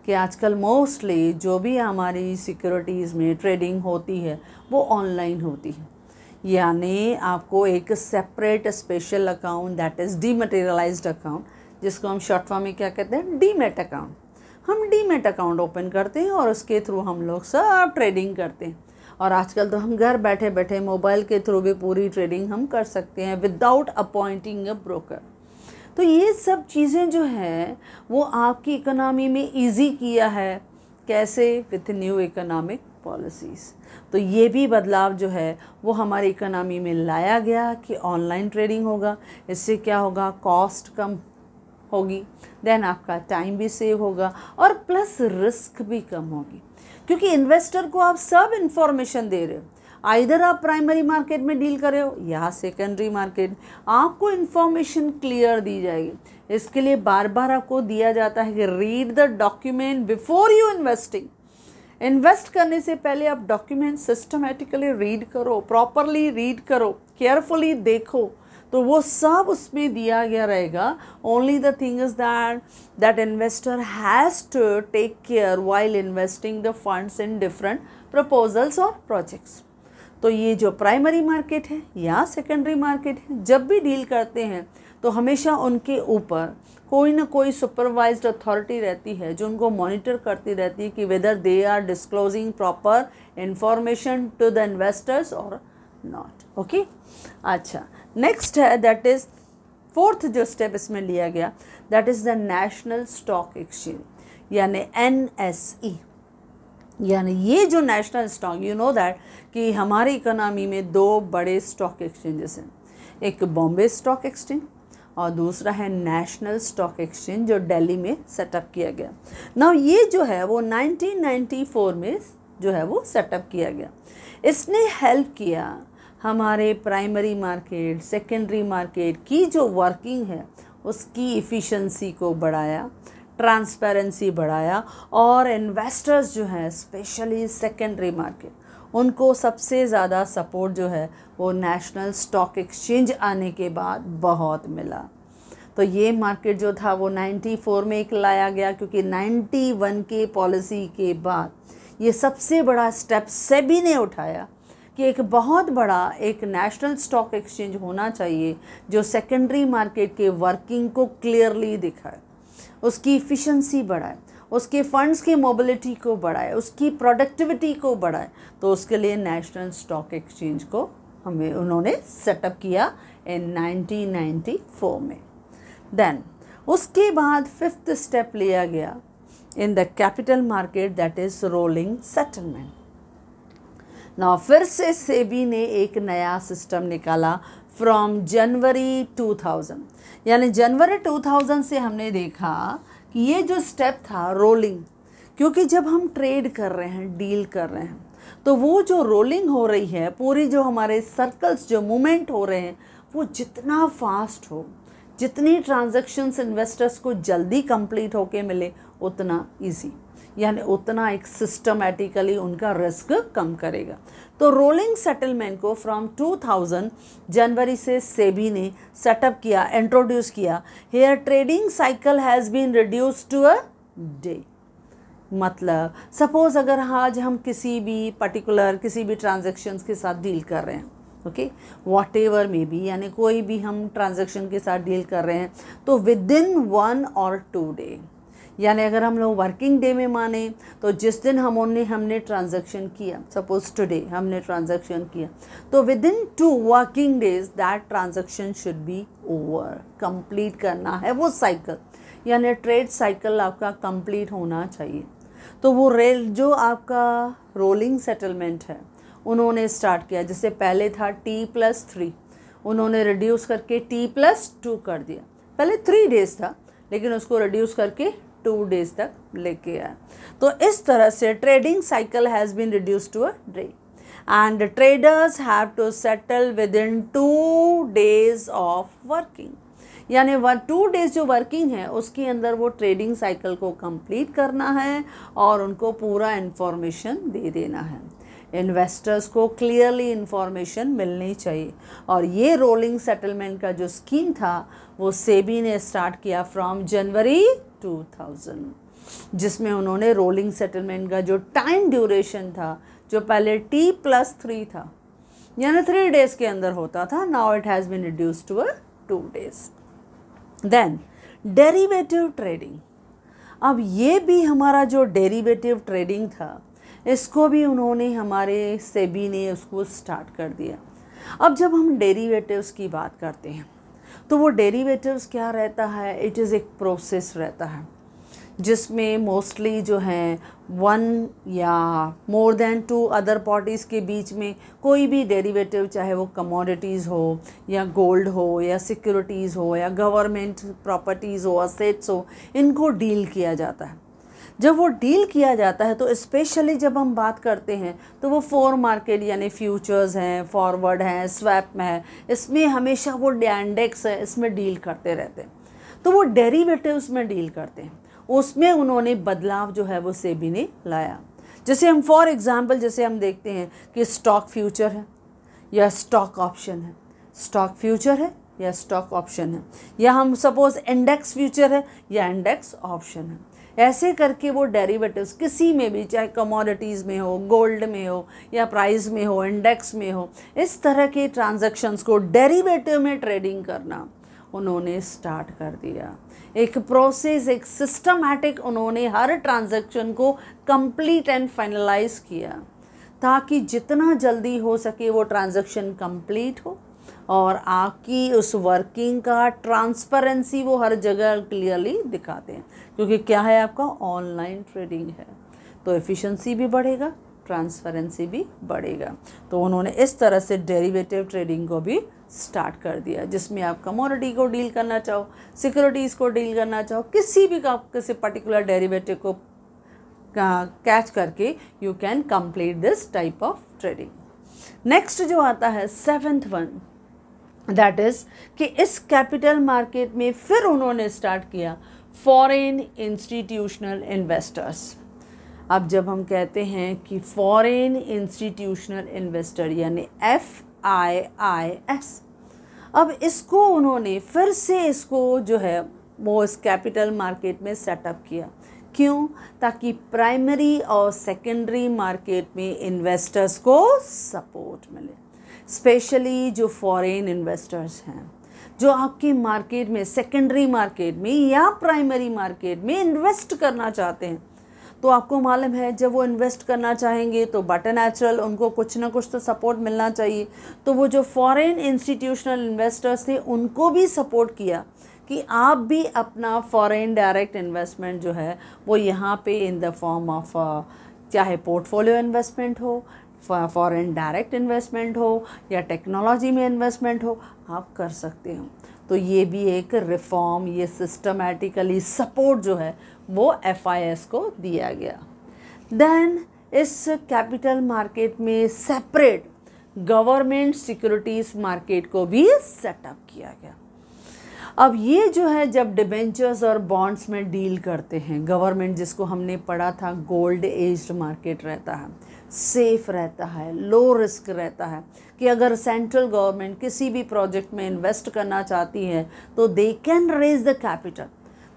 कि आजकल मोस्टली जो भी हमारी सिक्योरिटीज़ में ट्रेडिंग होती है वो ऑनलाइन होती है यानी आपको एक separate special account that is dematerialized account जिसको हम शॉर्ट फॉर्म में क्या कहते हैं डीमेट अकाउंट हम डीमेट अकाउंट ओपन करते हैं और उसके थ्रू हम लोग सब ट्रेडिंग करते हैं और आजकल तो हम घर बैठे बैठे मोबाइल के थ्रू भी पूरी ट्रेडिंग हम कर सकते हैं विदाउट अपॉइंटिंग अ ब्रोकर तो ये सब चीज़ें जो हैं वो आपकी इकोनॉमी में इजी किया है कैसे विथ न्यू इकोनॉमिक पॉलिसीज़ तो ये भी बदलाव जो है वो हमारी इकोनॉमी में लाया गया कि ऑनलाइन ट्रेडिंग होगा इससे क्या होगा कॉस्ट कम होगी देन आपका टाइम भी सेव होगा और प्लस रिस्क भी कम होगी क्योंकि इन्वेस्टर को आप सब इन्फॉर्मेशन दे रहे हो आइधर आप प्राइमरी मार्केट में डील कर रहे हो या सेकेंडरी मार्केट आपको इन्फॉर्मेशन क्लियर दी जाएगी इसके लिए बार बार आपको दिया जाता है कि read the document before you investing invest करने से पहले आप डॉक्यूमेंट सिस्टमेटिकली रीड करो प्रॉपरली रीड करो केयरफुली देखो तो वो सब उसमें दिया गया रहेगा only the thing is that that investor has to take care while investing the funds in different proposals और प्रोजेक्ट्स तो ये जो प्राइमरी मार्केट है या सेकेंडरी मार्केट है जब भी डील करते हैं तो हमेशा उनके ऊपर कोई ना कोई सुपरवाइज्ड अथॉरिटी रहती है जो उनको मॉनिटर करती रहती है कि whether they are disclosing proper information to the investors और नॉट ओके अच्छा नेक्स्ट है दैट इज़ फोर्थ जो स्टेप इसमें लिया गया that is the national stock exchange यानी एन एस ई यानी ये जो national stock you know that कि हमारी इकोनॉमी में दो बड़े स्टॉक एक्सचेंजेस हैं एक बॉम्बे स्टॉक एक्सचेंज और दूसरा है नेशनल स्टॉक एक्सचेंज जो दिल्ली में सेटअप किया गया ना ये जो है वो 1994 में जो है वो सेटअप किया गया इसने हेल्प किया हमारे प्राइमरी मार्केट सेकेंडरी मार्केट की जो वर्किंग है उसकी इफ़िशेंसी को बढ़ाया ट्रांसपेरेंसी बढ़ाया और इन्वेस्टर्स जो हैं स्पेशली सेकेंडरी मार्केट उनको सबसे ज़्यादा सपोर्ट जो है वो नेशनल स्टॉक एक्सचेंज आने के बाद बहुत मिला तो ये मार्केट जो था वो 94 में एक लाया गया क्योंकि 91 के पॉलिसी के बाद ये सबसे बड़ा स्टेप सेबी ने उठाया कि एक बहुत बड़ा एक नेशनल स्टॉक एक्सचेंज होना चाहिए जो सेकेंडरी मार्केट के वर्किंग को क्लियरली दिखाए उसकी इफ़िशेंसी बढ़ाए उसके फंड्स की मोबिलिटी को बढ़ाए उसकी प्रोडक्टिविटी को बढ़ाए तो उसके लिए नेशनल स्टॉक एक्सचेंज को हमें उन्होंने सेटअप किया इन 1994 में देन उसके बाद फिफ्थ स्टेप लिया गया in the capital market that is rolling settlement ना फिर से सेबी ने एक नया सिस्टम निकाला फ्रॉम जनवरी 2000 यानी जनवरी 2000 से हमने देखा कि ये जो स्टेप था रोलिंग क्योंकि जब हम ट्रेड कर रहे हैं डील कर रहे हैं तो वो जो रोलिंग हो रही है पूरी जो हमारे सर्कल्स जो मूवमेंट हो रहे हैं वो जितना फास्ट हो जितनी ट्रांजेक्शन्स इन्वेस्टर्स को जल्दी कंप्लीट होके मिले उतना इजी यानी उतना एक सिस्टमेटिकली उनका रिस्क कम करेगा तो रोलिंग सेटलमेंट को फ्रॉम 2000 जनवरी से सेबी ने सेटअप किया इंट्रोड्यूस किया here trading cycle has been reduce to a day मतलब सपोज़ अगर आज हम किसी भी पर्टिकुलर किसी भी ट्रांजेक्शन्स के साथ डील कर रहे हैं ओके वॉट एवर मे बी यानी कोई भी हम ट्रांजेक्शन के साथ डील कर रहे हैं तो विद इन वन और टू डे यानी अगर हम लोग वर्किंग डे में माने तो जिस दिन हम उन्हें हमने ट्रांजेक्शन किया सपोज टुडे हमने ट्रांजेक्शन किया तो within two working days that transaction should be over complete करना है वो साइकिल यानी ट्रेड साइकिल आपका कंप्लीट होना चाहिए तो वो रेल जो आपका रोलिंग सेटलमेंट है उन्होंने स्टार्ट किया जिससे पहले था टी प्लस थ्री उन्होंने रिड्यूस करके टी प्लस टू कर दिया पहले थ्री डेज था लेकिन उसको रिड्यूस करके टू डेज तक लेके आए तो इस तरह से trading cycle has been reduce to a day and traders have to settle within two days of working यानी वन टू डेज जो वर्किंग है उसके अंदर वो ट्रेडिंग साइकिल को कंप्लीट करना है और उनको पूरा इन्फॉर्मेशन दे देना है इन्वेस्टर्स को क्लियरली इन्फॉर्मेशन मिलनी चाहिए और ये रोलिंग सेटलमेंट का जो स्कीम था वो सेबी ने स्टार्ट किया फ्रॉम जनवरी 2000 जिसमें उन्होंने रोलिंग सेटलमेंट का जो टाइम ड्यूरेशन था जो पहले टी प्लस थ्री था यानी थ्री डेज़ के अंदर होता था now it has been reduce to a two days then derivative trading अब ये भी हमारा जो डेरीवेटिव ट्रेडिंग था इसको भी उन्होंने हमारे सेबी ने उसको स्टार्ट कर दिया अब जब हम डेरीवेटिवस की बात करते हैं तो वो डेरिवेटिव्स क्या रहता है इट इज़ एक प्रोसेस रहता है जिसमें मोस्टली जो है वन या more than two other parties के बीच में कोई भी डेरिवेटिव चाहे वो कमोडिटीज़ हो या गोल्ड हो या सिक्योरिटीज़ हो या गवर्नमेंट प्रॉपर्टीज़ हो असेट्स हो इनको डील किया जाता है जब वो डील किया जाता है तो स्पेशली जब हम बात करते हैं तो वो फोर मार्केट यानी फ्यूचर्स हैं फॉरवर्ड हैं स्वैप में है इसमें हमेशा वो डैंडेक्स है इसमें डील करते रहते हैं तो वो डेरीवेटिव में डील करते हैं उसमें उन्होंने बदलाव जो है वो सेबी ने लाया जैसे हम फॉर एग्ज़ाम्पल जैसे हम देखते हैं कि स्टॉक फ्यूचर है या स्टॉक ऑप्शन है स्टॉक फ्यूचर है या स्टॉक ऑप्शन है या हम सपोज़ इंडेक्स फ्यूचर है या इंडेक्स ऑप्शन है ऐसे करके वो डेरिवेटिव्स किसी में भी चाहे कमोडिटीज़ में हो गोल्ड में हो या प्राइस में हो इंडेक्स में हो इस तरह के ट्रांजैक्शंस को डेरिवेटिव में ट्रेडिंग करना उन्होंने स्टार्ट कर दिया एक प्रोसेस एक सिस्टमैटिक उन्होंने हर ट्रांजैक्शन को कंप्लीट एंड फाइनलाइज किया ताकि जितना जल्दी हो सके वो ट्रांजैक्शन कंप्लीट हो और आपकी उस वर्किंग का ट्रांसपेरेंसी वो हर जगह क्लियरली दिखाते हैं क्योंकि क्या है आपका ऑनलाइन ट्रेडिंग है तो एफिशिएंसी भी बढ़ेगा ट्रांसपेरेंसी भी बढ़ेगा तो उन्होंने इस तरह से डेरिवेटिव ट्रेडिंग को भी स्टार्ट कर दिया जिसमें आप कमोडिटी को डील करना चाहो सिक्योरिटीज़ को डील करना चाहो किसी भी आप किसी पर्टिकुलर डेरिवेटिव को कैच करके you can complete this type of trading next जो आता है सेवेंथ वन दैट इज़ कि इस कैपिटल मार्केट में फिर उन्होंने स्टार्ट किया फॉरेन इंस्टीट्यूशनल इन्वेस्टर्स अब जब हम कहते हैं कि फॉरेन इंस्टीट्यूशनल इन्वेस्टर यानी एफ आई आई एस अब इसको उन्होंने फिर से इसको जो है वो इस कैपिटल मार्केट में सेटअप किया क्यों ताकि प्राइमरी और सेकेंडरी मार्केट में इन्वेस्टर्स को सपोर्ट मिले स्पेशली जो फॉरेन इन्वेस्टर्स हैं जो आपकी मार्केट में सेकेंडरी मार्केट में या प्राइमरी मार्केट में इन्वेस्ट करना चाहते हैं तो आपको मालूम है जब वो इन्वेस्ट करना चाहेंगे तो बटर नेचुरल उनको कुछ ना कुछ तो सपोर्ट मिलना चाहिए तो वो जो फॉरेन इंस्टीट्यूशनल इन्वेस्टर्स थे उनको भी सपोर्ट किया कि आप भी अपना फॉरेन डायरेक्ट इन्वेस्टमेंट जो है वो यहाँ पे इन द फॉर्म ऑफ चाहे पोर्टफोलियो इन्वेस्टमेंट हो फॉरेन डायरेक्ट इन्वेस्टमेंट हो या टेक्नोलॉजी में इन्वेस्टमेंट हो आप कर सकते हो तो ये भी एक रिफॉर्म ये सिस्टमेटिकली सपोर्ट जो है वो एफ को दिया गया देन इस कैपिटल मार्केट में सेपरेट गवर्नमेंट सिक्योरिटीज़ मार्केट को भी सेटअप किया गया अब ये जो है जब डिबेंचर्स और बॉन्ड्स में डील करते हैं गवर्नमेंट जिसको हमने पढ़ा था गोल्ड एज्ड मार्केट रहता है सेफ रहता है लो रिस्क रहता है कि अगर सेंट्रल गवर्नमेंट किसी भी प्रोजेक्ट में इन्वेस्ट करना चाहती है तो they can raise the capital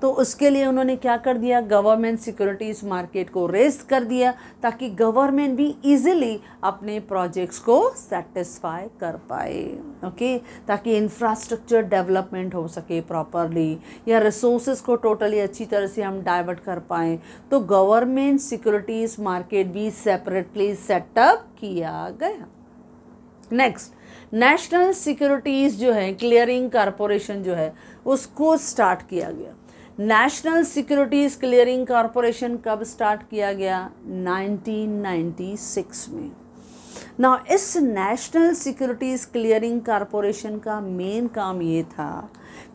तो उसके लिए उन्होंने क्या कर दिया गवर्नमेंट सिक्योरिटीज़ मार्केट को रेस कर दिया ताकि गवर्नमेंट भी इजीली अपने प्रोजेक्ट्स को सेटिस्फाई कर पाए ओके ताकि इंफ्रास्ट्रक्चर डेवलपमेंट हो सके प्रॉपरली या रिसोर्सेज को टोटली अच्छी तरह से हम डाइवर्ट कर पाएँ तो गवर्नमेंट सिक्योरिटीज़ मार्केट भी सेपरेटली सेटअप किया गया नेक्स्ट नेशनल सिक्योरिटीज़ जो है क्लियरिंग कॉरपोरेशन जो है उसको स्टार्ट किया गया नेशनल सिक्योरिटीज़ क्लियरिंग कॉरपोरेशन कब स्टार्ट किया गया 1996 में ना इस नेशनल सिक्योरिटीज़ क्लियरिंग कॉरपोरेशन का मेन काम ये था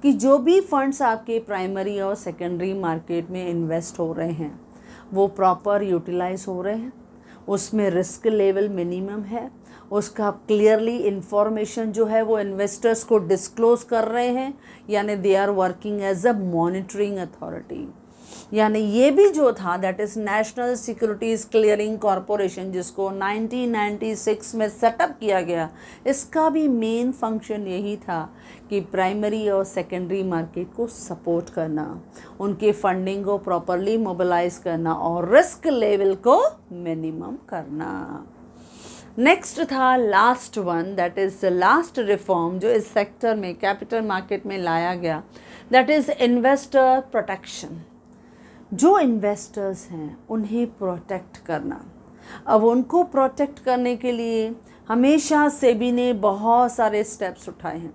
कि जो भी फंड्स आपके प्राइमरी और सेकेंडरी मार्केट में इन्वेस्ट हो रहे हैं वो प्रॉपर यूटिलाइज हो रहे हैं उसमें रिस्क लेवल मिनिमम है उसका क्लियरली इंफॉर्मेशन जो है वो इन्वेस्टर्स को डिस्क्लोज कर रहे हैं यानी they are working as a monitoring authority यानी ये भी जो था that is national securities clearing corporation जिसको 1996 में सेटअप किया गया इसका भी मेन फंक्शन यही था कि प्राइमरी और सेकेंडरी मार्केट को सपोर्ट करना उनके फंडिंग को प्रॉपरली मोबिलाइज करना और रिस्क लेवल को मिनिमम करना नेक्स्ट था last one that is last reform जो इस सेक्टर में कैपिटल मार्केट में लाया गया दैट इज़ इन्वेस्टर प्रोटेक्शन जो इन्वेस्टर्स हैं उन्हें प्रोटेक्ट करना अब उनको प्रोटेक्ट करने के लिए हमेशा सेबी ने बहुत सारे स्टेप्स उठाए हैं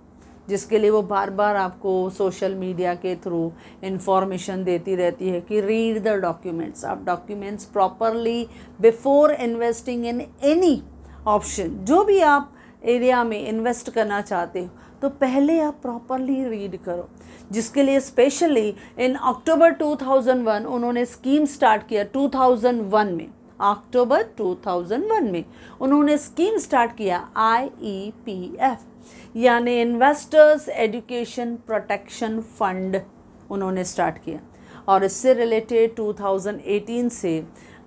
जिसके लिए वो बार बार आपको सोशल मीडिया के थ्रू इन्फॉर्मेशन देती रहती है कि रीड द डॉक्यूमेंट्स आप documents properly before investing in any option जो भी आप एरिया में इन्वेस्ट करना चाहते हो तो पहले आप प्रॉपरली रीड करो जिसके लिए स्पेशली इन अक्टूबर 2001 उन्होंने स्कीम स्टार्ट किया 2001 में अक्टूबर 2001 में उन्होंने स्कीम स्टार्ट किया आईईपीएफ e यानी इन्वेस्टर्स एजुकेशन प्रोटेक्शन फंड उन्होंने स्टार्ट किया और इससे रिलेटेड 2018 से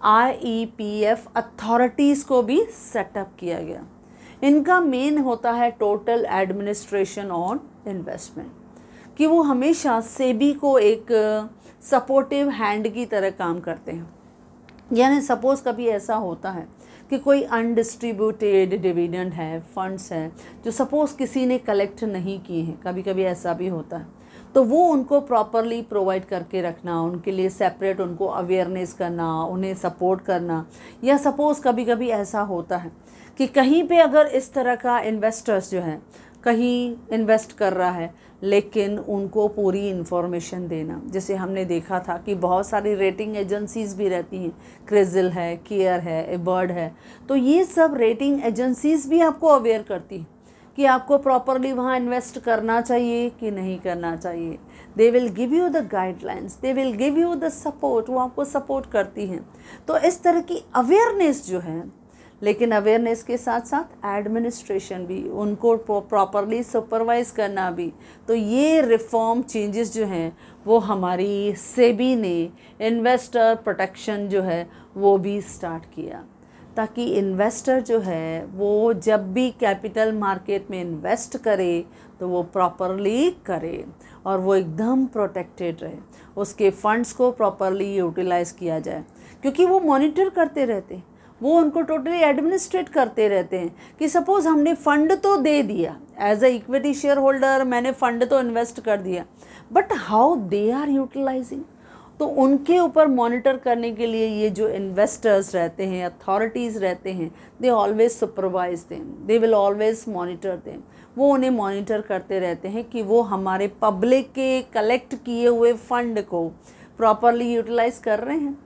आईईपीएफ अथॉरिटीज़ e को भी सेटअप किया गया इनका मेन होता है टोटल एडमिनिस्ट्रेशन ऑन इन्वेस्टमेंट कि वो हमेशा सेबी को एक सपोर्टिव uh, हैंड की तरह काम करते हैं यानी सपोज़ कभी ऐसा होता है कि कोई अनडिस्ट्रीब्यूटेड डिविडेंड है फंड्स है जो सपोज़ किसी ने कलेक्ट नहीं किए हैं कभी कभी ऐसा भी होता है तो वो उनको प्रॉपरली प्रोवाइड करके रखना उनके लिए सेपरेट उनको अवेयरनेस करना उन्हें सपोर्ट करना या सपोज़ कभी कभी ऐसा होता है कि कहीं पे अगर इस तरह का इन्वेस्टर्स जो है कहीं इन्वेस्ट कर रहा है लेकिन उनको पूरी इन्फॉर्मेशन देना जैसे हमने देखा था कि बहुत सारी रेटिंग एजेंसीज़ भी रहती हैं क्रिजिल है केयर है एबर्ड है तो ये सब रेटिंग एजेंसीज़ भी आपको अवेयर करती हैं कि आपको प्रॉपरली वहाँ इन्वेस्ट करना चाहिए कि नहीं करना चाहिए they will give you the guidelines they will give you the support वो आपको सपोर्ट करती हैं तो इस तरह की अवेयरनेस जो है लेकिन अवेयरनेस के साथ साथ एडमिनिस्ट्रेशन भी उनको प्रॉपरली सुपरवाइज करना भी तो ये रिफॉर्म चेंजेस जो हैं वो हमारी सेबी ने इन्वेस्टर प्रोटेक्शन जो है वो भी स्टार्ट किया ताकि इन्वेस्टर जो है वो जब भी कैपिटल मार्केट में इन्वेस्ट करे तो वो प्रॉपरली करे और वो एकदम प्रोटेक्टेड रहे उसके फंड्स को प्रॉपरली यूटिलाइज़ किया जाए क्योंकि वो मॉनिटर करते रहते हैं वो उनको टोटली एडमिनिस्ट्रेट करते रहते हैं कि सपोज़ हमने फ़ंड तो दे दिया as a equity share holder मैंने फ़ंड तो इन्वेस्ट कर दिया but how they are utilising तो उनके ऊपर मॉनिटर करने के लिए ये जो इन्वेस्टर्स रहते हैं अथॉरिटीज़ रहते हैं they always supervise them they will always monitor them वो उन्हें मॉनिटर करते रहते हैं कि वो हमारे पब्लिक के कलेक्ट किए हुए फ़ंड को प्रॉपरली यूटिलाइज़ कर रहे हैं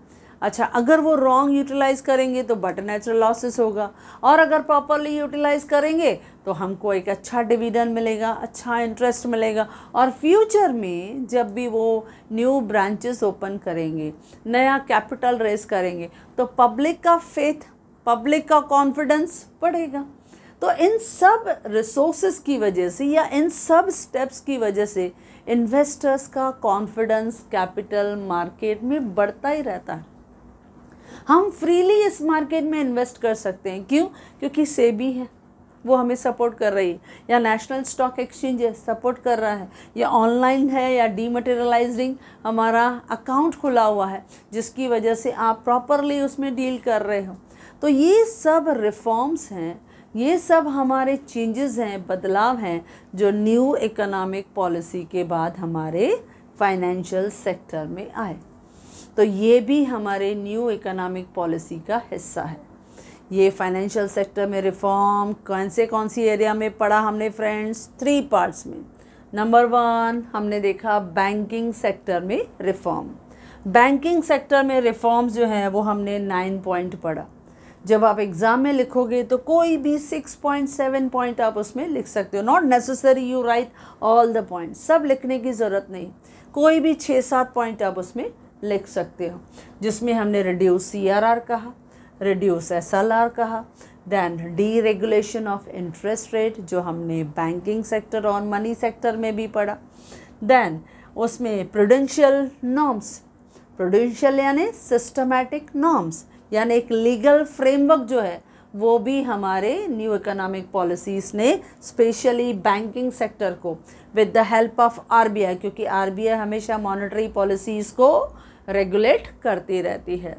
अच्छा अगर वो रॉन्ग यूटिलाइज़ करेंगे तो बटर नेचुरल लॉसेस होगा और अगर प्रॉपरली यूटिलाइज़ करेंगे तो हमको एक अच्छा डिविडेंड मिलेगा अच्छा इंटरेस्ट मिलेगा और फ्यूचर में जब भी वो न्यू ब्रांचेस ओपन करेंगे नया कैपिटल रेस करेंगे तो पब्लिक का फेथ पब्लिक का कॉन्फिडेंस बढ़ेगा तो इन सब रिसोर्सेज की वजह से या इन सब स्टेप्स की वजह से इन्वेस्टर्स का कॉन्फिडेंस कैपिटल मार्केट में बढ़ता ही रहता है हम फ्रीली इस मार्केट में इन्वेस्ट कर सकते हैं क्यों क्योंकि सेबी है वो हमें सपोर्ट कर रही है या नेशनल स्टॉक एक्सचेंज है सपोर्ट कर रहा है या ऑनलाइन है या डीमटेरियलाइजिंग हमारा अकाउंट खुला हुआ है जिसकी वजह से आप प्रॉपरली उसमें डील कर रहे हो तो ये सब रिफॉर्म्स हैं ये सब हमारे चेंजेस हैं बदलाव हैं जो न्यू इकोनॉमिक पॉलिसी के बाद हमारे फाइनेंशियल सेक्टर में आए तो ये भी हमारे न्यू इकोनॉमिक पॉलिसी का हिस्सा है ये फाइनेंशियल सेक्टर में रिफॉर्म कौन से कौन सी एरिया में पढ़ा हमने फ्रेंड्स थ्री पार्ट्स में नंबर वन हमने देखा बैंकिंग सेक्टर में रिफॉर्म बैंकिंग सेक्टर में रिफॉर्म्स जो हैं वो हमने नाइन पॉइंट पढ़ा जब आप एग्ज़ाम में लिखोगे तो कोई भी सिक्स पॉइंट सेवन पॉइंट आप उसमें लिख सकते हो not necessary you write all the point सब लिखने की ज़रूरत नहीं कोई भी छः सात पॉइंट आप उसमें लिख सकते हो जिसमें हमने रिड्यूस सी आर आर कहा रिड्यूस एस एल आर कहा then deregulation of interest rate जो हमने बैंकिंग सेक्टर और मनी सेक्टर में भी पढ़ा देन उसमें प्रोडेंशियल नॉर्म्स प्रोडेंशियल यानी सिस्टमेटिक नॉर्म्स यानी एक लीगल फ्रेमवर्क जो है वो भी हमारे न्यू इकोनॉमिक पॉलिसीज़ ने स्पेशली बैंकिंग सेक्टर को with the help of RBI क्योंकि आरबीआई हमेशा मॉनेटरी पॉलिसीज़ को रेगुलेट करती रहती है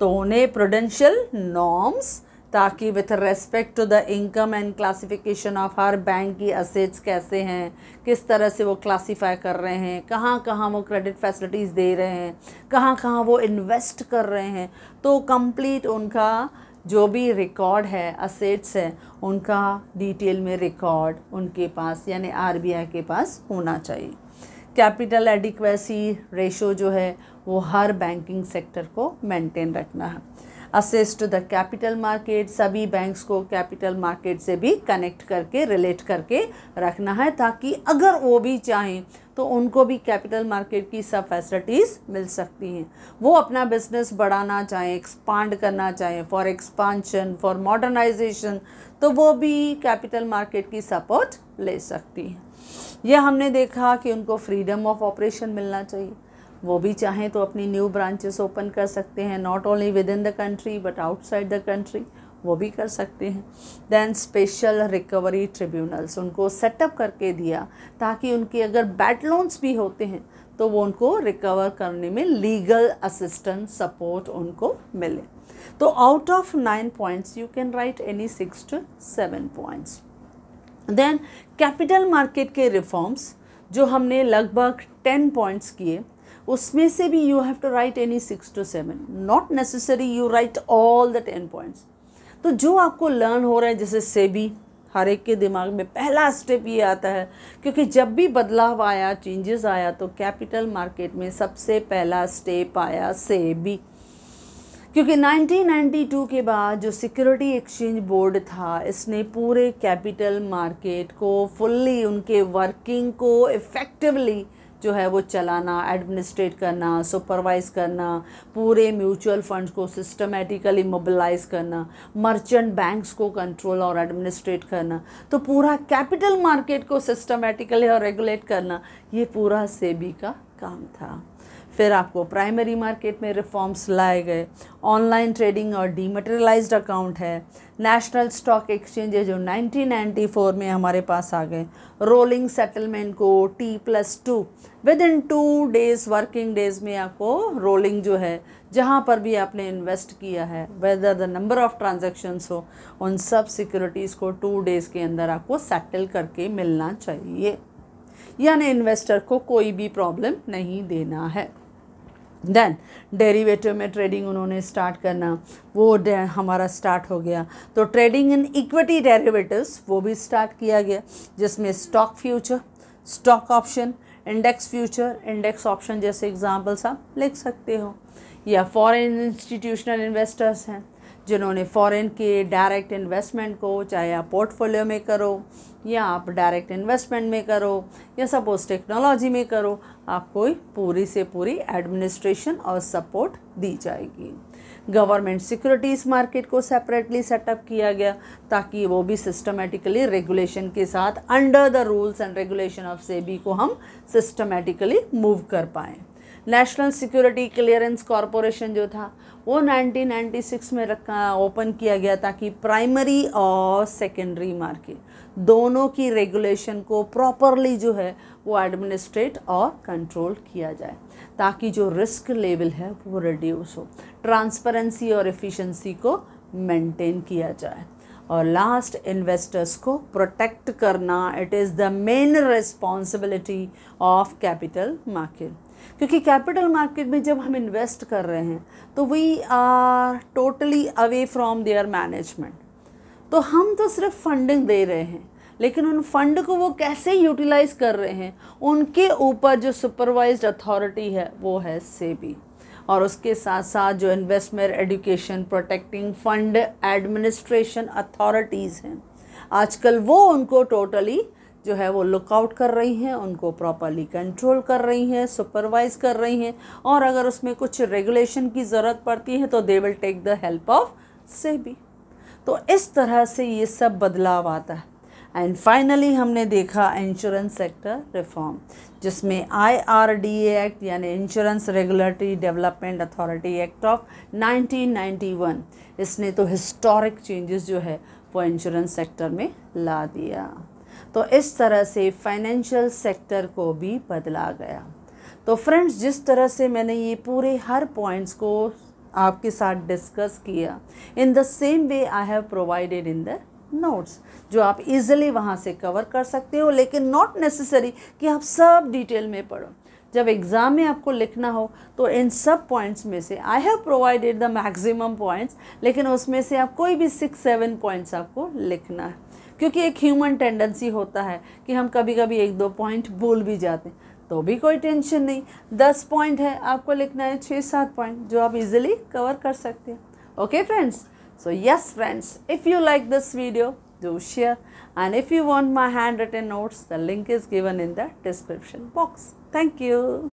तो उन्हें प्रोडेंशियल नॉर्म्स ताकि with respect to the income and classification of हर बैंक की असेट्स कैसे हैं किस तरह से वो क्लासीफाई कर रहे हैं कहाँ कहाँ वो क्रेडिट फैसिलिटीज़ दे रहे हैं कहाँ कहाँ वो इन्वेस्ट कर रहे हैं तो कंप्लीट उनका जो भी रिकॉर्ड है असेट्स है उनका डिटेल में रिकॉर्ड उनके पास यानी आरबीआई के पास होना चाहिए कैपिटल एडिक्वेसी रेशो जो है वो हर बैंकिंग सेक्टर को मेंटेन रखना है असिस्ट द कैपिटल मार्केट सभी बैंक्स को कैपिटल मार्केट से भी कनेक्ट करके रिलेट करके रखना है ताकि अगर वो भी चाहें तो उनको भी कैपिटल मार्केट की सब फैसिलिटीज़ मिल सकती हैं वो अपना बिजनेस बढ़ाना चाहें एक्सपांड करना चाहें फॉर एक्सपांशन फॉर मॉडर्नाइजेशन तो वो भी कैपिटल मार्केट की सपोर्ट ले सकती हैं यह हमने देखा कि उनको फ्रीडम ऑफ ऑपरेशन मिलना चाहिए वो भी चाहें तो अपनी न्यू ब्रांचेस ओपन कर सकते हैं not only within the country but outside the country वो भी कर सकते हैं दैन स्पेशल रिकवरी ट्रिब्यूनल्स उनको सेटअप करके दिया ताकि उनके अगर बैड लोन्स भी होते हैं तो वो उनको रिकवर करने में लीगल असिस्टेंस सपोर्ट उनको मिले तो out of nine points you can write any six to seven points then capital market के रिफॉर्म्स जो हमने लगभग टेन पॉइंट्स किए उसमें से भी you have to write any six to seven not necessary you write all the ten points तो जो आपको लर्न हो रहा है जैसे सेबी हर एक के दिमाग में पहला स्टेप ये आता है क्योंकि जब भी बदलाव आया चेंजेस आया तो कैपिटल मार्केट में सबसे पहला स्टेप आया सेबी क्योंकि 1992 के बाद जो सिक्योरिटी एक्सचेंज बोर्ड था इसने पूरे कैपिटल मार्केट को फुल्ली उनके वर्किंग को इफ़ेक्टिवली जो है वो चलाना एडमिनिस्ट्रेट करना सुपरवाइज करना पूरे म्यूचुअल फंड्स को सिस्टमेटिकली मोबिलाइज करना मर्चेंट बैंक्स को कंट्रोल और एडमिनिस्ट्रेट करना तो पूरा कैपिटल मार्केट को सिस्टमेटिकली और रेगुलेट करना ये पूरा सेबी का काम था फिर आपको प्राइमरी मार्केट में रिफॉर्म्स लाए गए ऑनलाइन ट्रेडिंग और डीमटेरियलाइज्ड अकाउंट है नेशनल स्टॉक एक्सचेंज है जो 1994 में हमारे पास आ गए रोलिंग सेटलमेंट को T plus two within two days working days में आपको रोलिंग जो है जहाँ पर भी आपने इन्वेस्ट किया है whether the number of transactions हो उन सब सिक्योरिटीज़ को टू डेज़ के अंदर आपको सेटल करके मिलना चाहिए यानी इन्वेस्टर को कोई भी प्रॉब्लम नहीं देना है देन डेरिवेटिव में ट्रेडिंग उन्होंने स्टार्ट करना वो हमारा स्टार्ट हो गया तो ट्रेडिंग इन इक्विटी डेरिवेटिव्स वो भी स्टार्ट किया गया जिसमें stock future stock option index future index option जैसे एग्जाम्पल्स आप लिख सकते हो या फॉरेन इंस्टीट्यूशनल इन्वेस्टर्स हैं जिन्होंने फॉरेन के डायरेक्ट इन्वेस्टमेंट को चाहे आप पोर्टफोलियो में करो या आप डायरेक्ट इन्वेस्टमेंट में करो या सपोज टेक्नोलॉजी में करो आपको पूरी से पूरी एडमिनिस्ट्रेशन और सपोर्ट दी जाएगी गवर्नमेंट सिक्योरिटीज़ मार्केट को सेपरेटली सेटअप किया गया ताकि वो भी सिस्टमेटिकली रेगुलेशन के साथ under the rules and regulation of SEBI को हम सिस्टमेटिकली मूव कर पाएँ नेशनल सिक्योरिटी क्लियरेंस कॉरपोरेशन जो था वो 1996 में रखा ओपन किया गया ताकि प्राइमरी और सेकेंडरी मार्केट दोनों की रेगुलेशन को प्रॉपरली जो है वो एडमिनिस्ट्रेट और कंट्रोल किया जाए ताकि जो रिस्क लेवल है वो रिड्यूस हो ट्रांसपेरेंसी और एफिशिएंसी को मेंटेन किया जाए और लास्ट इन्वेस्टर्स को प्रोटेक्ट करना it is the main responsibility of capital market क्योंकि कैपिटल मार्केट में जब हम इन्वेस्ट कर रहे हैं तो we are totally away from their management तो हम तो सिर्फ फंडिंग दे रहे हैं लेकिन उन फंड को वो कैसे यूटिलाइज कर रहे हैं उनके ऊपर जो सुपरवाइज्ड अथॉरिटी है वो है सेबी और उसके साथ साथ जो investment education protecting fund administration authorities हैं आजकल वो उनको टोटली जो है वो लुकआउट कर रही हैं उनको प्रॉपरली कंट्रोल कर रही हैं सुपरवाइज कर रही हैं और अगर उसमें कुछ रेगुलेशन की ज़रूरत पड़ती है तो they will take the help of SEBI तो इस तरह से ये सब बदलाव आता है एंड फाइनली हमने देखा इंश्योरेंस सेक्टर रिफॉर्म जिसमें आईआरडीए एक्ट यानी insurance regulatory development authority act of 1991 इसने तो हिस्टोरिक चेंजेस जो है वो इंश्योरेंस सेक्टर में ला दिया तो इस तरह से फाइनेंशियल सेक्टर को भी बदला गया तो फ्रेंड्स जिस तरह से मैंने ये पूरे हर पॉइंट्स को आपके साथ डिस्कस किया in the same way I have provided in the notes जो आप इजिली वहाँ से कवर कर सकते हो लेकिन नॉट नेसेसरी कि आप सब डिटेल में पढ़ो जब एग्ज़ाम में आपको लिखना हो तो इन सब पॉइंट्स में से I have provided the maximum points लेकिन उसमें से आप कोई भी सिक्स सेवन पॉइंट्स आपको लिखना है क्योंकि एक ह्यूमन टेंडेंसी होता है कि हम कभी कभी एक दो पॉइंट भूल भी जाते हैं तो भी कोई टेंशन नहीं दस पॉइंट है आपको लिखना है छः सात पॉइंट जो आप इजिली कवर कर सकते हैं okay friends So yes friends, if you like this video, do share and if you want my handwritten notes, the link is given in the description box. Thank you.